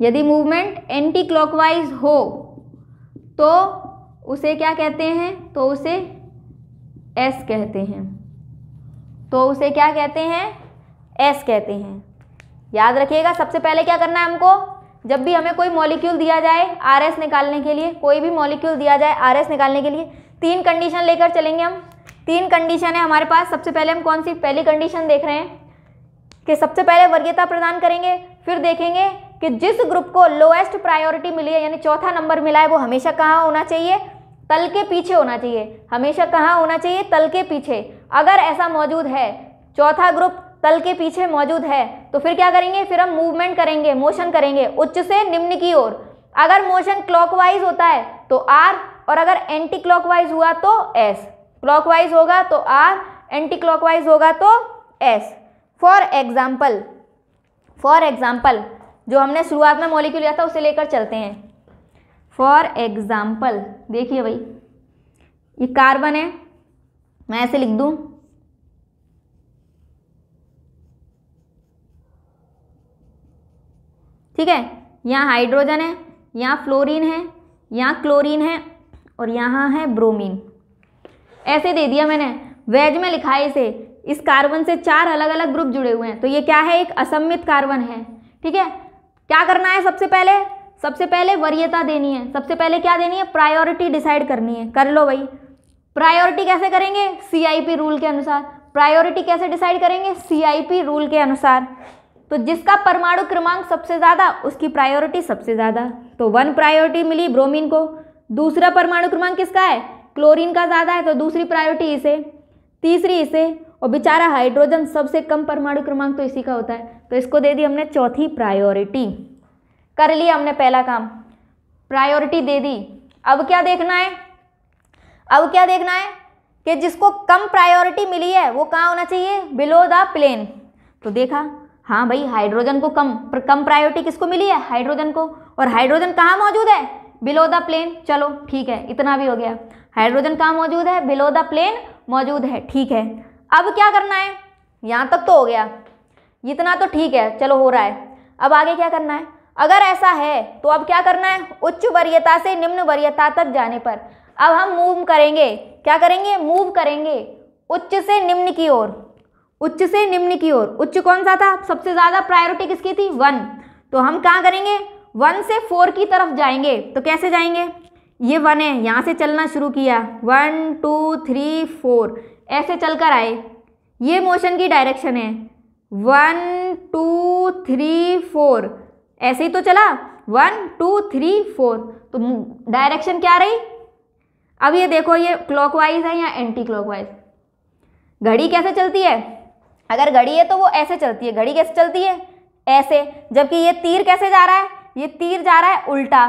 यदि मूवमेंट एंटी क्लॉकवाइज हो तो उसे क्या कहते हैं तो उसे एस कहते हैं तो उसे क्या कहते हैं एस कहते हैं याद रखिएगा सबसे पहले क्या करना है हमको जब भी हमें कोई मॉलिक्यूल दिया जाए आर निकालने के लिए कोई भी मॉलिक्यूल दिया जाए आर निकालने के लिए तीन कंडीशन लेकर चलेंगे हम तीन कंडीशन है हमारे पास सबसे पहले हम कौन सी पहली कंडीशन देख रहे हैं कि सबसे पहले वर्गीयता प्रदान करेंगे फिर देखेंगे कि जिस ग्रुप को लोएस्ट प्रायोरिटी मिली है यानी चौथा नंबर मिला है वो हमेशा कहाँ होना चाहिए तल के पीछे होना चाहिए हमेशा कहाँ होना चाहिए तल के पीछे अगर ऐसा मौजूद है चौथा ग्रुप तल के पीछे मौजूद है तो फिर क्या करेंगे फिर हम मूवमेंट करेंगे मोशन करेंगे उच्च से निम्न की ओर अगर मोशन क्लॉकवाइज होता है तो आर और अगर एंटी क्लॉकवाइज हुआ तो एस क्लॉकवाइज होगा तो आर एंटी क्लॉकवाइज होगा तो S for example for example जो हमने शुरुआत में मॉलिक्यूल लिया था उसे लेकर चलते हैं फॉर एग्जाम्पल देखिए भाई ये कार्बन है मैं ऐसे लिख दूँ ठीक है यहाँ हाइड्रोजन है यहाँ फ्लोरीन है यहाँ क्लोरीन है और यहाँ है ब्रोमीन ऐसे दे दिया मैंने वेज में लिखा है इसे इस कार्बन से चार अलग अलग ग्रुप जुड़े हुए हैं तो ये क्या है एक असम्मित कार्बन है ठीक है क्या करना है सबसे पहले सबसे पहले वरीयता देनी है सबसे पहले क्या देनी है प्रायोरिटी डिसाइड करनी है कर लो भाई प्रायोरिटी कैसे करेंगे सी रूल के अनुसार प्रायोरिटी कैसे डिसाइड करेंगे सी रूल के अनुसार तो जिसका परमाणु क्रमांक सबसे ज़्यादा उसकी प्रायोरिटी सबसे ज़्यादा तो वन प्रायोरिटी मिली ब्रोमीन को दूसरा परमाणु क्रमांक किसका है क्लोरीन का ज़्यादा है तो दूसरी प्रायोरिटी इसे तीसरी इसे और बेचारा हाइड्रोजन सबसे कम परमाणु क्रमांक तो इसी का होता है तो इसको दे दी हमने चौथी प्रायोरिटी कर लिया हमने पहला काम प्रायोरिटी दे दी अब क्या देखना है अब क्या देखना है कि जिसको कम प्रायोरिटी मिली है वो कहाँ होना चाहिए बिलो द प्लेन तो देखा हाँ भाई हाइड्रोजन को कम पर कम प्रायोरिटी किसको मिली है हाइड्रोजन को और हाइड्रोजन कहाँ मौजूद है बिलो द प्लेन चलो ठीक है इतना भी हो गया हाइड्रोजन कहाँ मौजूद है बिलो द प्लेन मौजूद है ठीक है अब क्या करना है यहाँ तक तो हो गया इतना तो ठीक है चलो हो रहा है अब आगे क्या करना है अगर ऐसा है तो अब क्या करना है उच्च वरीयता से निम्न वरीयता तक जाने पर अब हम मूव करेंगे क्या करेंगे मूव करेंगे उच्च से निम्न की ओर उच्च से निम्न की ओर उच्च कौन सा था सबसे ज़्यादा प्रायोरिटी किसकी थी वन तो हम कहाँ करेंगे वन से फोर की तरफ जाएंगे तो कैसे जाएंगे ये वन है यहाँ से चलना शुरू किया वन टू थ्री फोर ऐसे चल कर आए ये मोशन की डायरेक्शन है वन टू थ्री फोर ऐसे ही तो चला वन टू थ्री फोर तो डायरेक्शन क्या रही अब ये देखो ये क्लॉकवाइज है या एंटी क्लॉकवाइज घड़ी कैसे चलती है अगर घड़ी है तो वो ऐसे चलती है घड़ी कैसे चलती है ऐसे जबकि ये तीर कैसे जा रहा है ये तीर जा रहा है उल्टा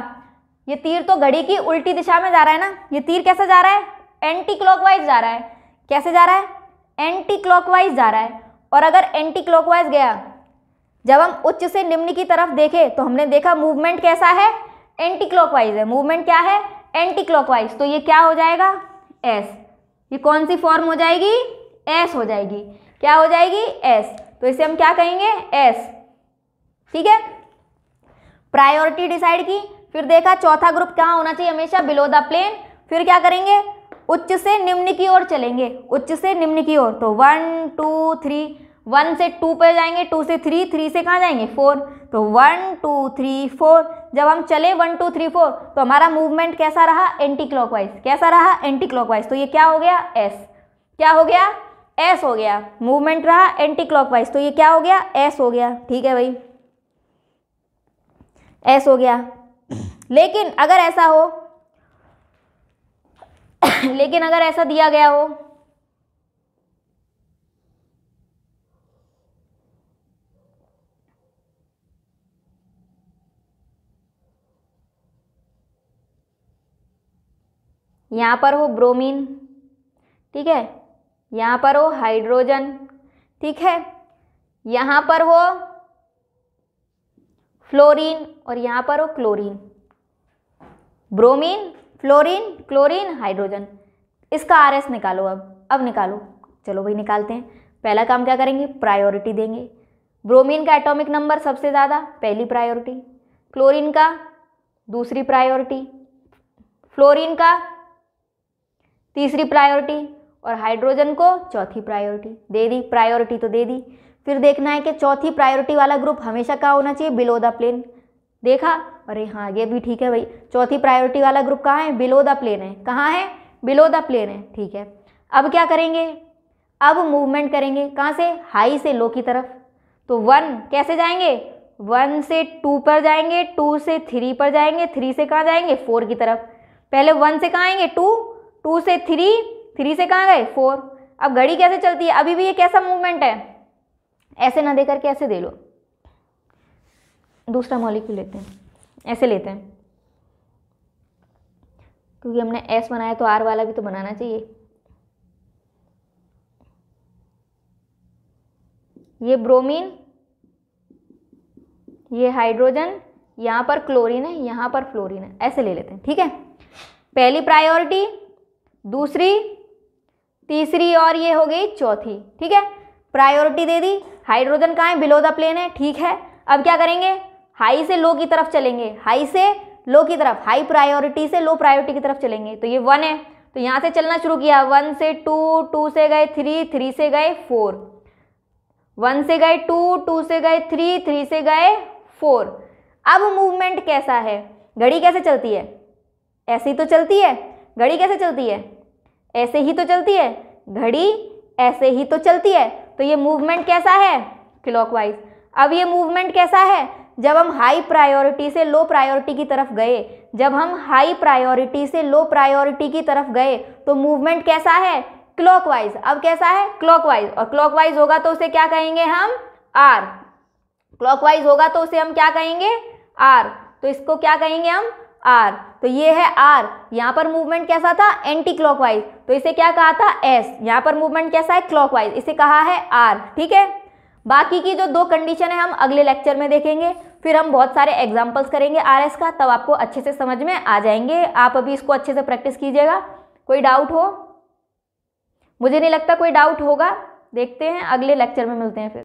ये तीर तो घड़ी की उल्टी दिशा में जा रहा है ना ये तीर कैसे जा रहा है एंटी क्लॉकवाइज जा रहा है कैसे जा रहा है एंटी क्लॉकवाइज जा रहा है और अगर एंटी क्लॉकवाइज गया जब हम उच्च से निम्न की तरफ देखें तो हमने देखा मूवमेंट कैसा है एंटी क्लॉकवाइज है मूवमेंट क्या है एंटी क्लॉकवाइज तो ये क्या हो जाएगा एस ये कौन सी फॉर्म हो जाएगी एस हो जाएगी क्या हो जाएगी एस तो इसे हम क्या कहेंगे एस ठीक है प्रायोरिटी डिसाइड की फिर देखा चौथा ग्रुप कहाँ होना चाहिए हमेशा बिलो द प्लेन फिर क्या करेंगे उच्च से निम्न की ओर चलेंगे उच्च से निम्न की ओर तो वन टू थ्री वन से टू पर जाएंगे टू से थ्री थ्री से कहाँ जाएंगे फोर तो वन टू थ्री फोर जब हम चले वन टू थ्री फोर तो हमारा मूवमेंट कैसा रहा एंटी क्लॉकवाइज कैसा रहा एंटी क्लॉकवाइज तो ये क्या हो गया एस क्या हो गया एस हो गया मूवमेंट रहा एंटी क्लॉकवाइज तो ये क्या हो गया एस हो गया ठीक है भाई एस हो गया लेकिन अगर ऐसा हो लेकिन अगर ऐसा दिया गया हो यहां पर हो ब्रोमीन ठीक है यहाँ पर हो हाइड्रोजन ठीक है यहाँ पर हो फ्लोरीन और यहाँ पर हो chlorine bromine fluorine chlorine hydrogen इसका आर एस निकालो अब अब निकालो चलो भाई निकालते हैं पहला काम क्या करेंगे प्रायोरिटी देंगे ब्रोमीन का एटॉमिक नंबर सबसे ज़्यादा पहली प्रायोरिटी क्लोरीन का दूसरी प्रायोरिटी फ्लोरीन का तीसरी प्रायोरिटी और हाइड्रोजन को चौथी प्रायोरिटी दे दी प्रायोरिटी तो दे दी फिर देखना है कि चौथी प्रायोरिटी वाला ग्रुप हमेशा कहाँ होना चाहिए बिलो द प्लेन देखा अरे हाँ ये भी ठीक है भाई चौथी प्रायोरिटी वाला ग्रुप कहाँ है बिलो द प्लेन है कहाँ है बिलो द प्लेन है ठीक है अब क्या करेंगे अब मूवमेंट करेंगे कहाँ से हाई से लो की तरफ तो वन कैसे जाएंगे वन से टू पर जाएंगे टू से थ्री पर जाएंगे थ्री से कहाँ जाएंगे फोर की तरफ पहले वन से कहाँ आएंगे टू टू से थ्री थ्री से कहाँ गए फोर अब घड़ी कैसे चलती है अभी भी ये कैसा मूवमेंट है ऐसे ना देकर के ऐसे दे लो दूसरा मॉलिक्यूल लेते हैं ऐसे लेते हैं क्योंकि हमने एस बनाया तो आर वाला भी तो बनाना चाहिए ये ब्रोमीन ये हाइड्रोजन यहाँ पर क्लोरीन है यहाँ पर फ्लोरीन है ऐसे ले लेते हैं ठीक है पहली प्रायोरिटी दूसरी तीसरी और ये हो गई चौथी ठीक है प्रायोरिटी दे दी हाइड्रोजन कहाँ है बिलो द प्लेन है ठीक है अब क्या करेंगे हाई से लो की तरफ चलेंगे हाई से लो की तरफ हाई प्रायोरिटी से लो प्रायोरिटी की तरफ चलेंगे तो ये वन है तो यहाँ से चलना शुरू किया वन से टू टू से गए थ्री थ्री से गए फोर वन से गए टू टू से गए थ्री थ्री से गए फोर अब मूवमेंट कैसा है घड़ी कैसे चलती है ऐसी तो चलती है घड़ी कैसे चलती है ऐसे ही तो चलती है घड़ी ऐसे ही तो चलती है तो ये मूवमेंट कैसा है क्लॉकवाइज अब ये मूवमेंट कैसा है जब हम हाई प्रायोरिटी से लो प्रायोरिटी की तरफ गए जब हम हाई प्रायोरिटी से लो प्रायोरिटी की तरफ गए तो मूवमेंट कैसा है क्लॉकवाइज अब कैसा है क्लॉकवाइज और क्लॉकवाइज होगा तो उसे क्या कहेंगे हम आर क्लॉकवाइज होगा तो उसे हम क्या कहेंगे आर तो इसको क्या कहेंगे हम आर तो ये है आर यहाँ पर मूवमेंट कैसा था एंटी क्लॉकवाइज तो इसे क्या कहा था एस यहाँ पर मूवमेंट कैसा है क्लॉकवाइज इसे कहा है आर ठीक है बाकी की जो दो कंडीशन है हम अगले लेक्चर में देखेंगे फिर हम बहुत सारे एग्जाम्पल्स करेंगे आर का तब आपको अच्छे से समझ में आ जाएंगे आप अभी इसको अच्छे से प्रैक्टिस कीजिएगा कोई डाउट हो मुझे नहीं लगता कोई डाउट होगा देखते हैं अगले लेक्चर में मिलते हैं फिर